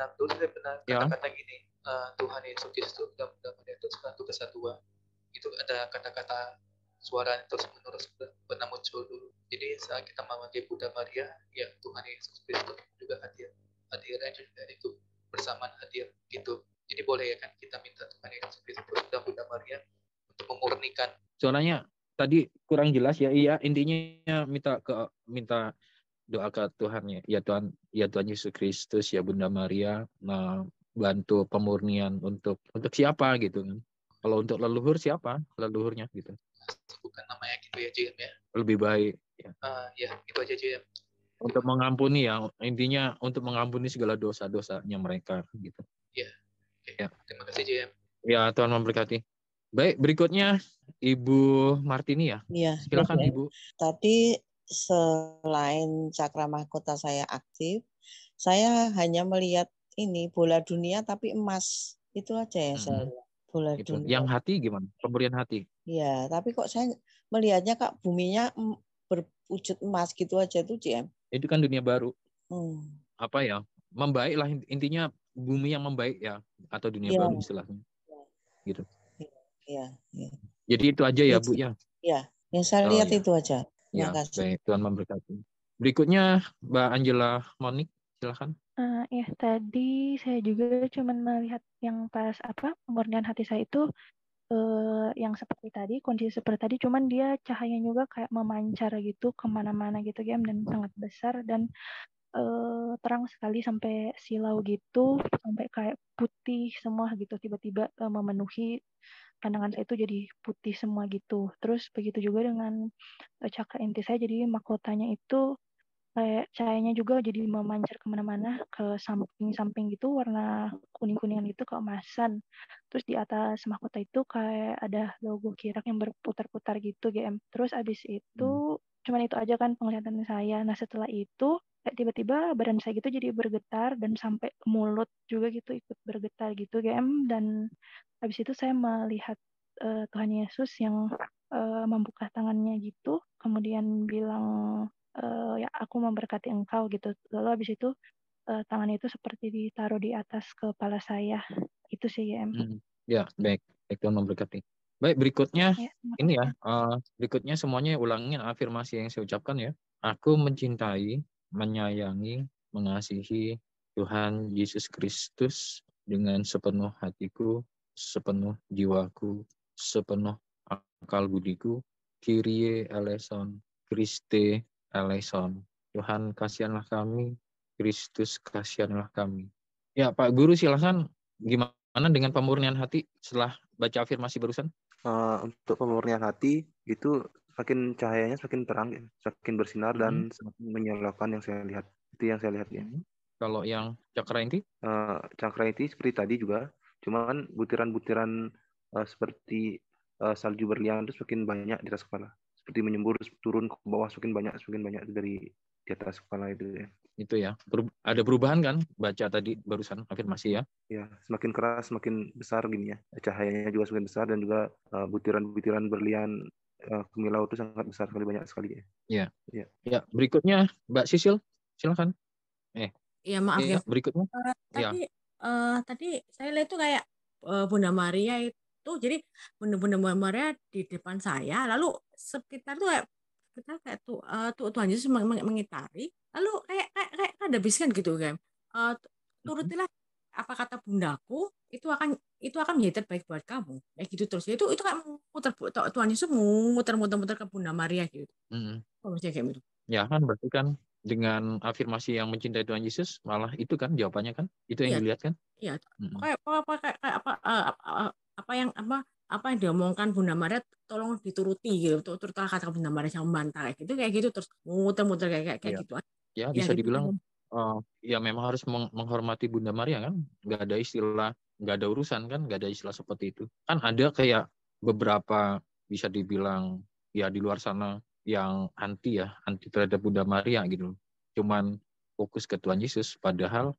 6 dulu dia pernah ya. kata-kata gini uh, Tuhan Yesus Kristus sudah damai itu satu kesatuan itu ada kata-kata suara terus menerus pernah muncul dulu jadi saat kita memanggil Bunda Maria ya Tuhan Yesus Kristus juga hadir hadir juga itu bersamaan hadir gitu jadi boleh ya kan kita minta Tuhan Yesus Kristus dan Bunda Maria untuk memurnikan suaranya tadi kurang jelas ya iya intinya minta ke minta doa ke Tuhan ya ya Tuhan ya Tuhan Yesus Kristus ya Bunda Maria nah, bantu pemurnian untuk untuk siapa gitu kan kalau untuk leluhur siapa leluhurnya gitu bukan namanya gitu ya Jim ya lebih baik ya uh, ya gitu aja Jim. untuk mengampuni ya intinya untuk mengampuni segala dosa-dosanya mereka gitu ya okay. ya terima kasih Jim. ya Tuhan memberkati Baik, berikutnya Ibu Martini ya. Iya. Silakan Ibu. Tadi selain cakra mahkota saya aktif, saya hanya melihat ini bola dunia tapi emas itu aja ya hmm. bola gitu. dunia. Yang hati gimana? Pemberian hati? Ya, tapi kok saya melihatnya kak buminya berwujud emas gitu aja tuh CM. Itu kan dunia baru. Hmm. Apa ya? Membaik lah intinya bumi yang membaik ya atau dunia ya. baru istilahnya. Iya. Gitu. Ya, ya. Jadi itu aja ya, iya, ya Bu ya. Ya, yang saya oh, lihat ya. itu aja ya, kasih. Baik, Tuhan memberkati. Berikutnya Mbak Angela Monik, silakan. Uh, ya tadi saya juga cuma melihat yang pas apa pemurnian hati saya itu uh, yang seperti tadi kondisi seperti tadi cuman dia cahayanya juga kayak memancar gitu kemana-mana gitu game dan sangat besar dan uh, terang sekali sampai silau gitu sampai kayak putih semua gitu tiba-tiba uh, memenuhi pandangan saya itu jadi putih semua gitu. Terus begitu juga dengan e, cakra inti saya jadi mahkotanya itu kayak e, cahayanya juga jadi memancar kemana-mana ke samping-samping gitu warna kuning-kuningan gitu keemasan. Terus di atas mahkota itu kayak ada logo kirak yang berputar-putar gitu GM. Terus abis itu hmm. cuman itu aja kan penglihatan saya. Nah setelah itu kayak tiba-tiba badan saya gitu jadi bergetar dan sampai mulut juga gitu ikut bergetar gitu GM dan habis itu saya melihat uh, Tuhan Yesus yang uh, membuka tangannya gitu kemudian bilang uh, ya aku memberkati engkau gitu lalu habis itu uh, tangan itu seperti ditaruh di atas kepala saya itu sih GM hmm. ya hmm. baik baik Tuhan memberkati baik berikutnya ya, ini ya uh, berikutnya semuanya ulangin afirmasi yang saya ucapkan ya aku mencintai menyayangi, mengasihi Tuhan Yesus Kristus dengan sepenuh hatiku, sepenuh jiwaku, sepenuh akal budiku, Kirie eleison, Kriste eleison. Tuhan kasihanlah kami, Kristus kasihanlah kami. Ya Pak Guru silahkan gimana dengan pemurnian hati setelah baca afirmasi barusan? Uh, untuk pemurnian hati itu semakin cahayanya semakin terang, ya. semakin bersinar dan hmm. semakin menyalakan yang saya lihat. Itu yang saya lihat ya. Hmm. Kalau yang cakra inti? Uh, cakra inti seperti tadi juga, cuman butiran-butiran uh, seperti uh, salju berlian itu semakin banyak di atas kepala. Seperti menyembur turun ke bawah semakin banyak, semakin banyak dari di atas kepala itu ya. Itu ya. Ber ada perubahan kan baca tadi barusan afirmasi ya? Ya, semakin keras semakin besar gini ya. Cahayanya juga semakin besar dan juga butiran-butiran uh, butiran -butiran berlian uh, itu sangat besar sekali banyak sekali ya. Iya. Iya. Ya, berikutnya Mbak Sisil, silakan. Eh. Iya, maaf ya. Berikutnya. Eh, iya. tadi ya. uh, tadi saya lihat itu kayak uh, Bunda Maria itu jadi Bunda-bunda Maria di depan saya lalu sekitar itu, kayak kita kayak tuh uh, tuh Tuhan Yesus mengitari lalu kayak kayak, kayak ada bisikan gitu kan. Uh, turutilah apa kata bundaku itu akan itu akan menjadi terbaik buat kamu kayak gitu terus ya itu itu kan muter Tuhan Yesus muter-muter-muter ke Bunda Maria gitu mm -hmm. kayak gitu ya kan berarti kan dengan afirmasi yang mencintai Tuhan Yesus malah itu kan jawabannya kan itu yang ya, dilihat kan iya mm -hmm. apa eh, apa apa eh, apa, apa yang apa apa yang diomongkan Bunda Maria tolong dituruti gitu terutama kata Bunda Maria yang membantah kayak gitu kayak gitu terus muter-muter kayak kayak, ya. gitu ya, ya bisa gitu. dibilang uh, ya memang harus meng menghormati Bunda Maria kan nggak ada istilah nggak ada urusan kan nggak ada istilah seperti itu kan ada kayak beberapa bisa dibilang ya di luar sana yang anti ya anti terhadap Bunda Maria gitu cuman fokus ke Tuhan Yesus padahal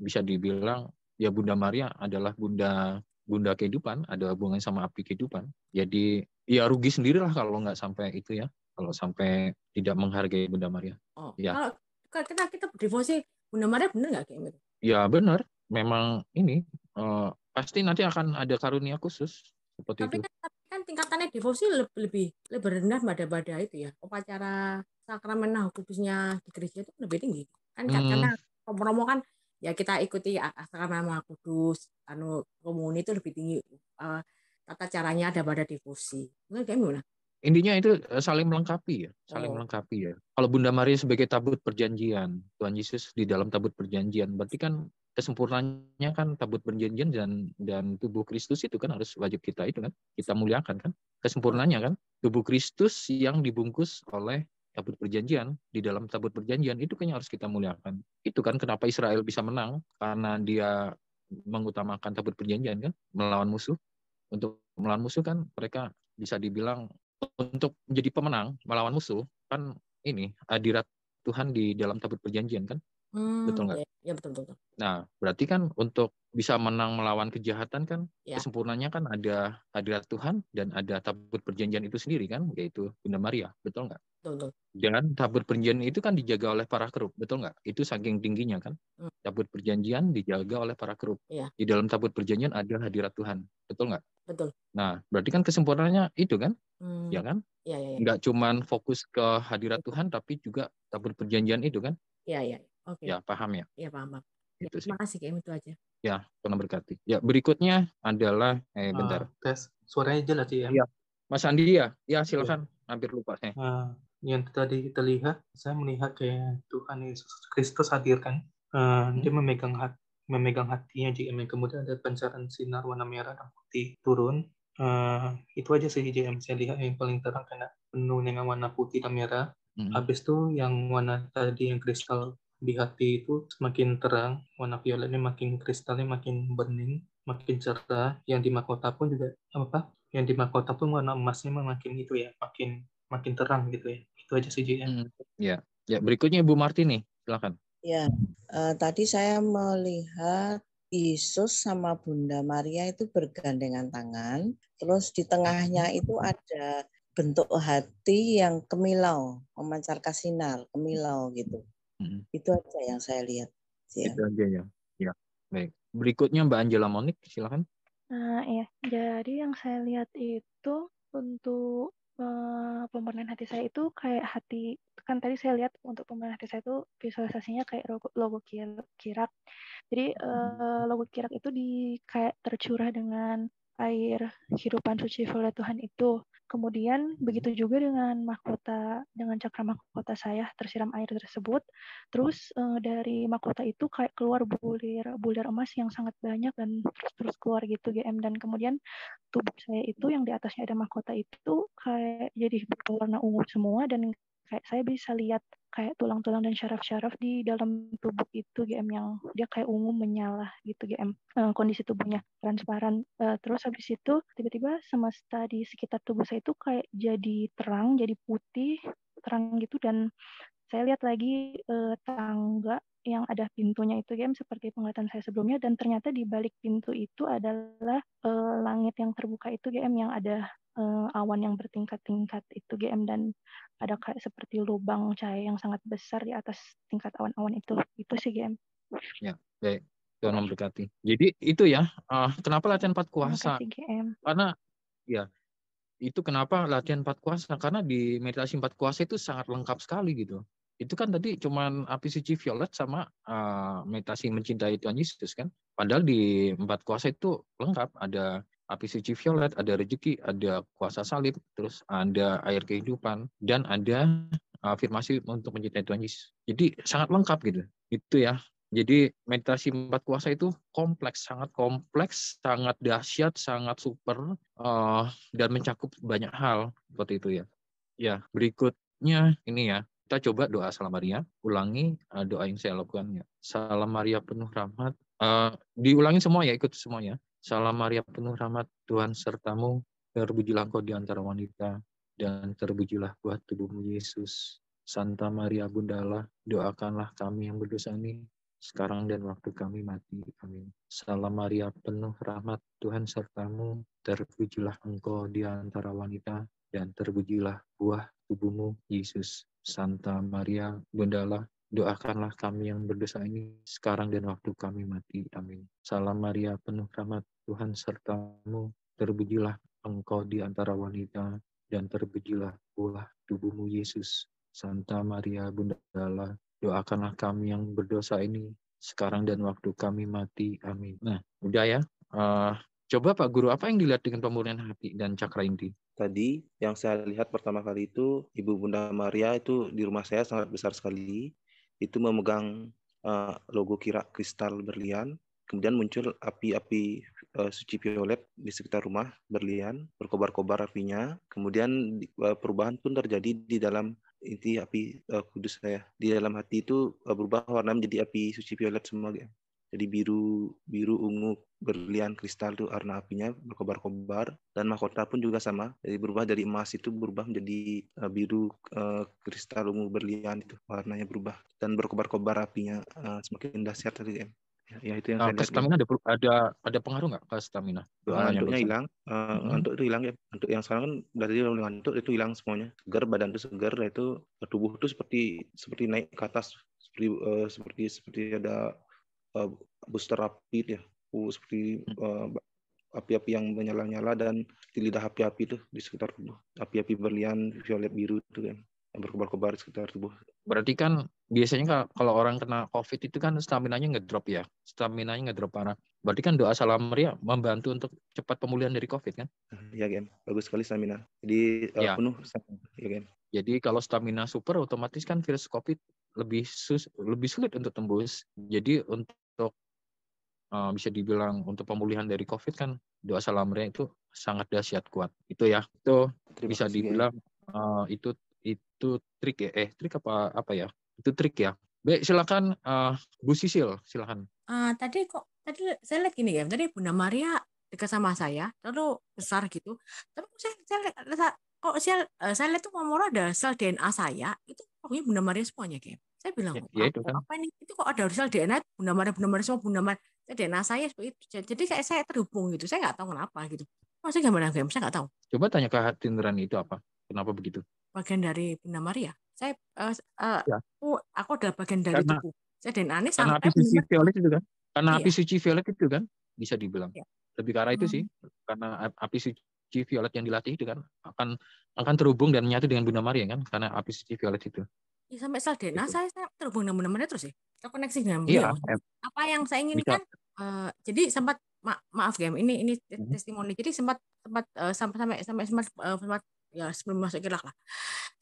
bisa dibilang ya Bunda Maria adalah Bunda Bunda kehidupan ada hubungan sama api kehidupan jadi ya rugi sendirilah kalau nggak sampai itu ya kalau sampai tidak menghargai Bunda Maria. Oh, ya. Kalau kita kita devosi Bunda Maria bener nggak kayak gitu? Ya benar, memang ini uh, pasti nanti akan ada karunia khusus seperti tapi itu. Kan, tapi kan tingkatannya devosi lebih lebih, lebih rendah pada pada itu ya upacara sakramen nah kudusnya di gereja itu lebih tinggi kan hmm. karena promo kan ya kita ikuti sakramen nah kudus anu komuni itu lebih tinggi uh, tata caranya ada pada devosi mungkin kayak gimana? intinya itu eh, saling melengkapi ya, saling oh. melengkapi ya. Kalau Bunda Maria sebagai tabut perjanjian, Tuhan Yesus di dalam tabut perjanjian, berarti kan kesempurnaannya kan tabut perjanjian dan dan tubuh Kristus itu kan harus wajib kita itu kan kita muliakan kan kesempurnaannya kan tubuh Kristus yang dibungkus oleh tabut perjanjian di dalam tabut perjanjian itu kan yang harus kita muliakan itu kan kenapa Israel bisa menang karena dia mengutamakan tabut perjanjian kan melawan musuh untuk melawan musuh kan mereka bisa dibilang untuk menjadi pemenang melawan musuh kan ini hadirat Tuhan di dalam tabut perjanjian kan Hmm, betul nggak? Ya, ya betul betul. Nah berarti kan untuk bisa menang melawan kejahatan kan ya. kesempurnaannya kan ada hadirat Tuhan dan ada tabut perjanjian itu sendiri kan yaitu Bunda Maria betul nggak? Betul, betul. Dan tabut perjanjian itu kan dijaga oleh para kerub betul nggak? Itu saking tingginya kan hmm. tabut perjanjian dijaga oleh para kerub. Ya. Di dalam tabut perjanjian ada hadirat Tuhan betul nggak? Betul. Nah berarti kan kesempurnaannya itu kan hmm. ya kan? iya iya. ya. Nggak cuman fokus ke hadirat Tuhan tapi juga tabut perjanjian itu kan? Iya iya Okay. Ya, paham ya? Iya, paham. Ya, gitu terima kasih, kayak Itu aja. Ya, Tuhan berkati. Ya, berikutnya adalah, eh, ah, bentar. tes, suaranya jelas ya? Iya. Mas Andi ya? Ya, iya. silakan. Ya. Hampir lupa saya. Uh, yang tadi kita lihat, saya melihat kayak Tuhan Yesus Kristus hadirkan. Uh, ah, hmm. Dia memegang hati memegang hatinya JM kemudian ada pancaran sinar warna merah dan putih turun uh, itu aja sih JM saya lihat yang paling terang karena penuh dengan warna putih dan merah mm-hmm. habis itu yang warna tadi yang kristal di hati itu semakin terang, warna violetnya makin kristalnya makin bening, makin cerah. Yang di mahkota pun juga apa? Yang di mahkota pun warna emasnya makin itu ya, makin makin terang gitu ya. Itu aja sih ya. Hmm, ya, ya berikutnya Ibu Martini, silakan. Ya, uh, tadi saya melihat Yesus sama Bunda Maria itu bergandengan tangan, terus di tengahnya hmm. itu ada bentuk hati yang kemilau, memancarkan sinar, kemilau gitu. Hmm. Itu aja yang saya lihat. Ya. Itu aja ya. Ya, baik. Berikutnya Mbak Angela Monik, silakan. Nah, ya. Jadi yang saya lihat itu untuk uh, pemberian hati saya itu kayak hati kan tadi saya lihat untuk pemberian hati saya itu visualisasinya kayak logo, logo kirak. Jadi uh, logo kirak itu di kayak tercurah dengan air kehidupan suci oleh Tuhan itu. Kemudian hmm. begitu juga dengan mahkota dengan cakra mahkota saya tersiram air tersebut. Terus uh, dari mahkota itu kayak keluar bulir bulir emas yang sangat banyak dan terus terus keluar gitu GM dan kemudian tubuh saya itu yang di atasnya ada mahkota itu kayak jadi berwarna ungu semua dan kayak saya bisa lihat kayak tulang-tulang dan syaraf-syaraf di dalam tubuh itu GM yang dia kayak ungu menyala gitu GM eh, kondisi tubuhnya transparan eh, terus habis itu tiba-tiba semesta di sekitar tubuh saya itu kayak jadi terang jadi putih terang gitu dan saya lihat lagi uh, tangga yang ada pintunya itu game seperti penglihatan saya sebelumnya dan ternyata di balik pintu itu adalah uh, langit yang terbuka itu game yang ada uh, awan yang bertingkat-tingkat itu GM dan ada kayak seperti lubang cahaya yang sangat besar di atas tingkat awan-awan itu itu sih GM. Ya, baik. Tuhan memberkati. Jadi itu ya, uh, kenapa latihan empat kuasa? Karena ya itu kenapa latihan empat kuasa? Karena di meditasi empat kuasa itu sangat lengkap sekali gitu itu kan tadi cuman api suci violet sama uh, ah, meditasi mencintai Tuhan Yesus kan. Padahal di empat kuasa itu lengkap, ada api suci violet, ada rezeki, ada kuasa salib, terus ada air kehidupan, dan ada afirmasi ah, untuk mencintai Tuhan Yesus. Jadi sangat lengkap gitu. Itu ya. Jadi meditasi empat kuasa itu kompleks, sangat kompleks, sangat dahsyat, sangat super, uh, dan mencakup banyak hal seperti itu ya. Ya, berikutnya ini ya kita coba doa Salam Maria, ulangi uh, doa yang saya lakukan ya. Salam Maria penuh rahmat. Uh, diulangi semua ya, ikut semuanya. Salam Maria penuh rahmat, Tuhan sertamu, terpujilah engkau di antara wanita, dan terpujilah buah tubuhmu Yesus. Santa Maria Bunda Allah, doakanlah kami yang berdosa ini, sekarang dan waktu kami mati. Amin. Salam Maria, penuh rahmat, Tuhan sertamu, terpujilah engkau di antara wanita, dan terpujilah buah tubuhmu, Yesus. Santa Maria, Bunda Allah, doakanlah kami yang berdosa ini sekarang dan waktu kami mati. Amin. Salam Maria, penuh rahmat Tuhan sertamu, terpujilah engkau di antara wanita, dan terpujilah pula tubuhmu Yesus. Santa Maria, Bunda Allah, doakanlah kami yang berdosa ini sekarang dan waktu kami mati. Amin. Nah, udah ya. Uh, Coba Pak Guru, apa yang dilihat dengan pemurnian hati dan cakra inti? Tadi yang saya lihat pertama kali itu Ibu Bunda Maria itu di rumah saya sangat besar sekali. Itu memegang uh, logo kira kristal berlian. Kemudian muncul api-api uh, suci violet di sekitar rumah berlian, berkobar-kobar apinya. Kemudian uh, perubahan pun terjadi di dalam inti api uh, kudus saya. Di dalam hati itu uh, berubah warna menjadi api suci violet semua. Jadi biru, biru, ungu, berlian, kristal itu warna apinya berkobar-kobar dan mahkota pun juga sama. Jadi berubah dari emas itu berubah menjadi eh, biru, eh, kristal, ungu, berlian itu warnanya berubah dan berkobar-kobar apinya uh, semakin dahsyat tadi ya, ya itu yang nah, saya stamina ada ada ada pengaruh nggak ke stamina ngantuknya hilang uh, hmm. ngantuk itu hilang ya ngantuk yang sekarang kan dari ngantuk itu hilang semuanya segar badan itu segar itu tubuh itu seperti seperti naik ke atas seperti uh, seperti seperti ada uh, booster api ya seperti uh, api-api yang menyala-nyala dan di lidah api-api itu di sekitar tubuh api-api berlian violet biru itu kan yang berkobar-kobar di sekitar tubuh. Berarti kan biasanya kalau orang kena COVID itu kan stamina-nya ngedrop ya, stamina-nya ngedrop parah. Berarti kan doa salam Maria membantu untuk cepat pemulihan dari COVID kan? Iya kan, bagus sekali stamina. Jadi eh, ya. penuh ya kan. Jadi kalau stamina super otomatis kan virus COVID lebih sus lebih sulit untuk tembus. Jadi untuk Eh, bisa dibilang untuk pemulihan dari COVID kan doa salamnya itu sangat dahsyat kuat. Itu ya, itu Terima bisa dibilang ya. uh, itu itu trik ya, eh trik apa apa ya? Itu trik ya. Baik, silakan uh, Bu Sisil, silakan. Uh, tadi kok tadi saya lihat ini ya, tadi Bunda Maria dekat sama saya, terlalu besar gitu. Tapi saya, saya, saya kok saya saya lihat tuh mau ada sel DNA saya, itu pokoknya Bunda Maria semuanya kayak. Saya bilang, ya, ya itu, kan? apa ini? Itu kok ada sel DNA Bunda Maria, Bunda Maria semua Bunda Maria. DNA saya seperti itu. Jadi kayak saya terhubung gitu. Saya nggak tahu kenapa gitu. Masih gambaran game saya nggak tahu. Coba tanya ke Tinderan itu apa? Kenapa begitu? Bagian dari Bunda Maria. Saya uh, ya. aku, aku adalah bagian dari karena, tubuh. Saya dan aneh karena api suci violet itu kan. Karena iya. api suci violet itu kan bisa dibilang. Iya. Lebih ke arah hmm. itu sih. Karena api suci violet yang dilatih itu kan akan akan terhubung dan menyatu dengan Bunda Maria kan karena api suci violet itu ya sampai sel dna gitu. saya, saya terhubung dengan teman-temannya terus ya terkoneksi dengan iya, beliau Ya, apa yang saya inginkan uh, jadi sempat ma maaf game ini ini mhm. testimoni jadi sempat sempat uh, sampai sampai sampai sempat, uh, sempat ya sebelum masuk kirak lah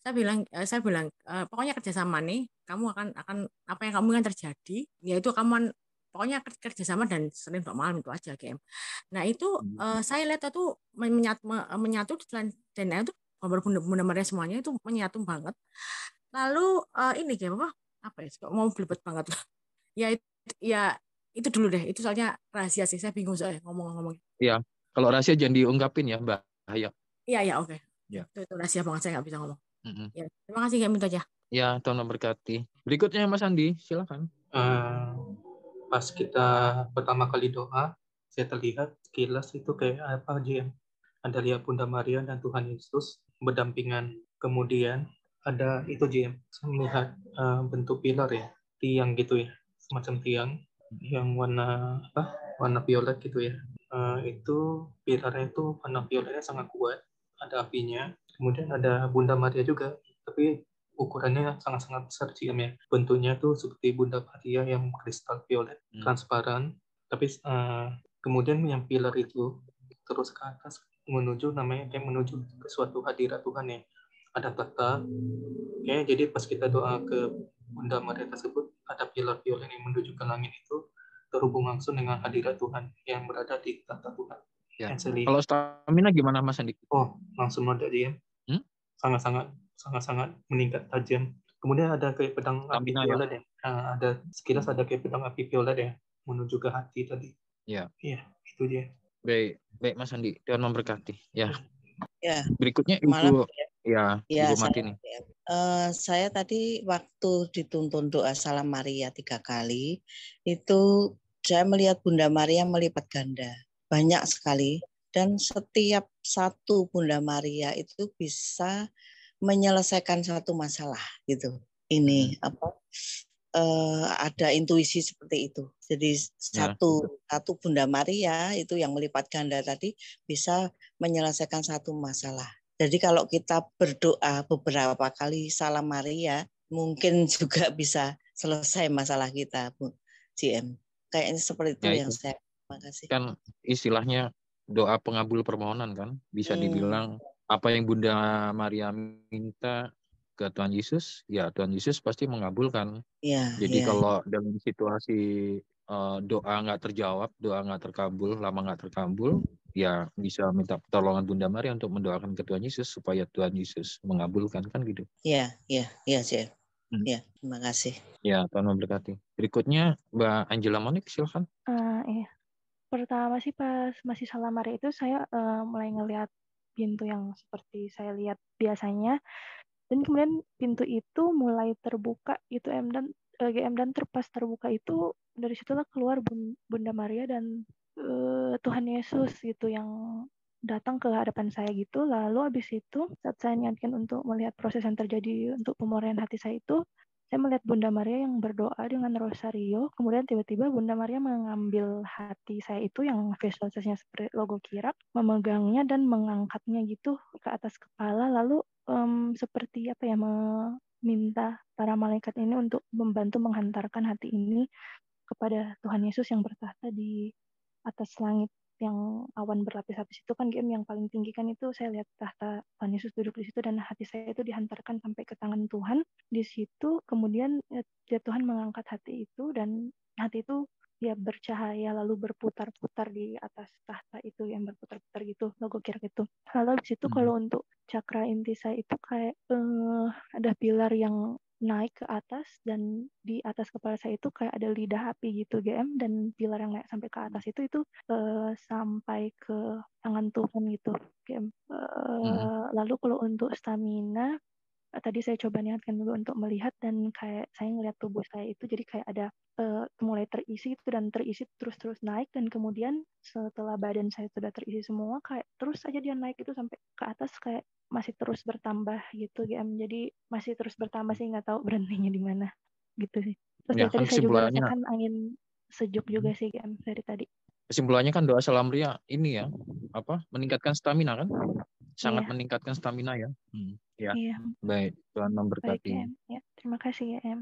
saya bilang uh, saya bilang uh, pokoknya kerjasama nih kamu akan akan apa yang kamu ingin terjadi yaitu kamu pokoknya kerjasama dan sering dok malam itu aja game. Nah itu hmm. uh, saya lihat itu menyatu menyatu dan itu gambar bunda semuanya itu menyatu banget Lalu uh, ini kayak apa? Apa ya? Kok mau belibet banget loh. ya itu, ya itu dulu deh. Itu soalnya rahasia sih. Saya bingung soalnya ngomong-ngomong. Iya. Kalau rahasia jangan diungkapin ya, Mbak. Bahaya. Iya, iya oke. Okay. Ya. Itu, itu rahasia banget saya nggak bisa ngomong. Mm -hmm. ya, terima kasih kayak minta aja. Ya, iya, tolong berkati Berikutnya Mas Andi, silakan. Uh, pas kita pertama kali doa, saya terlihat kilas itu kayak apa aja yang ada lihat Bunda Maria dan Tuhan Yesus berdampingan. Kemudian ada itu JM melihat uh, bentuk pilar ya tiang gitu ya semacam tiang yang warna apa warna violet gitu ya uh, itu pilarnya itu warna violetnya sangat kuat ada apinya kemudian ada Bunda Maria juga tapi ukurannya sangat-sangat besar JM ya bentuknya tuh seperti Bunda Maria yang kristal violet hmm. transparan tapi uh, kemudian yang pilar itu terus ke atas menuju namanya kayak menuju ke suatu hadirat Tuhan ya ada tata. Oke, jadi pas kita doa ke Bunda Maria tersebut, ada pilar-pilar yang menuju ke langit itu terhubung langsung dengan hadirat Tuhan yang berada di tata Tuhan. Ya. Kalau stamina gimana Mas Andi? Oh, langsung ada dia. sangat hmm? Sangat-sangat sangat-sangat meningkat tajam. Kemudian ada kayak pedang stamina, api ya. violet ya. ya. Nah, ada sekilas ada kayak pedang api violet ya menuju ke hati tadi. Iya. Iya, itu dia. Baik, baik Mas Andi. Tuhan memberkati. Ya. Ya. Berikutnya Ibu ya. Ya, ya Ibu iya, Martini. Saya, uh, saya tadi waktu dituntun doa salam Maria tiga kali, itu saya melihat Bunda Maria melipat ganda. Banyak sekali. Dan setiap satu Bunda Maria itu bisa menyelesaikan satu masalah gitu. Ini hmm. apa uh, ada intuisi seperti itu. Jadi ya, satu satu Bunda Maria itu yang melipat ganda tadi bisa menyelesaikan satu masalah jadi kalau kita berdoa beberapa kali salam Maria, mungkin juga bisa selesai masalah kita, Bu GM. Kayaknya seperti itu, ya, itu yang saya kasih. Kan istilahnya doa pengabul permohonan kan, bisa hmm. dibilang apa yang Bunda Maria minta ke Tuhan Yesus, ya Tuhan Yesus pasti mengabulkan. Ya, Jadi ya. kalau dalam situasi Eh, doa nggak terjawab, doa nggak terkabul, lama nggak terkabul, ya bisa minta pertolongan Bunda Maria untuk mendoakan ke Tuhan Yesus supaya Tuhan Yesus mengabulkan kan gitu. Iya, iya, iya, sih Hmm. Iya, terima kasih. Ya, Tuhan memberkati. Berikutnya Mbak Angela Monik, silakan. Uh, iya. Pertama sih pas masih salam hari itu saya uh, mulai ngelihat pintu yang seperti saya lihat biasanya dan kemudian pintu itu mulai terbuka itu M dan GM dan terpas terbuka itu dari situlah keluar Bunda Maria dan uh, Tuhan Yesus gitu yang datang ke hadapan saya gitu. Lalu habis itu saat saya niatkan untuk melihat proses yang terjadi untuk pemurnian hati saya itu, saya melihat Bunda Maria yang berdoa dengan rosario. Kemudian tiba-tiba Bunda Maria mengambil hati saya itu yang visualisasinya seperti logo kirap, memegangnya dan mengangkatnya gitu ke atas kepala. Lalu um, seperti apa ya meminta para malaikat ini untuk membantu menghantarkan hati ini kepada Tuhan Yesus yang bertahta di atas langit yang awan berlapis-lapis itu kan game yang paling tinggi kan itu saya lihat tahta Tuhan Yesus duduk di situ dan hati saya itu dihantarkan sampai ke tangan Tuhan di situ kemudian eh, ya, Tuhan mengangkat hati itu dan hati itu ya bercahaya lalu berputar-putar di atas tahta itu yang berputar-putar gitu logo kira gitu lalu di situ hmm. kalau untuk cakra inti saya itu kayak uh, ada pilar yang naik ke atas dan di atas kepala saya itu kayak ada lidah api gitu GM dan pilar yang naik sampai ke atas itu itu uh, sampai ke tangan Tuhan gitu GM. Uh, hmm. Eh, lalu kalau untuk stamina tadi saya coba niatkan dulu untuk melihat dan kayak saya ngelihat tubuh saya itu jadi kayak ada uh, mulai terisi itu dan terisi terus-terus naik dan kemudian setelah badan saya sudah terisi semua kayak terus aja dia naik itu sampai ke atas kayak masih terus bertambah gitu GM jadi masih terus bertambah sih nggak tahu berhentinya di mana gitu sih terus ya, tadi saya juga kan angin sejuk juga hmm. sih GM dari tadi kesimpulannya kan doa salam ria ini ya apa meningkatkan stamina kan sangat yeah. meningkatkan stamina ya. Hmm, ya. Yeah. Baik, Tuhan memberkati. Baik, ya. Terima kasih ya, Em.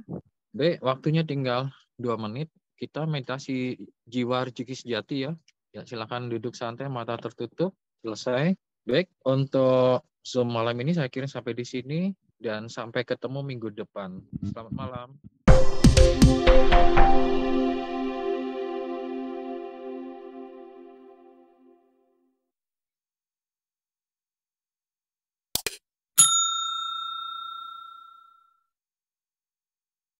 Baik, waktunya tinggal dua menit. Kita meditasi jiwa rezeki sejati ya. Ya, silakan duduk santai, mata tertutup. Selesai. Baik, untuk Zoom malam ini saya kirim sampai di sini dan sampai ketemu minggu depan. Selamat malam.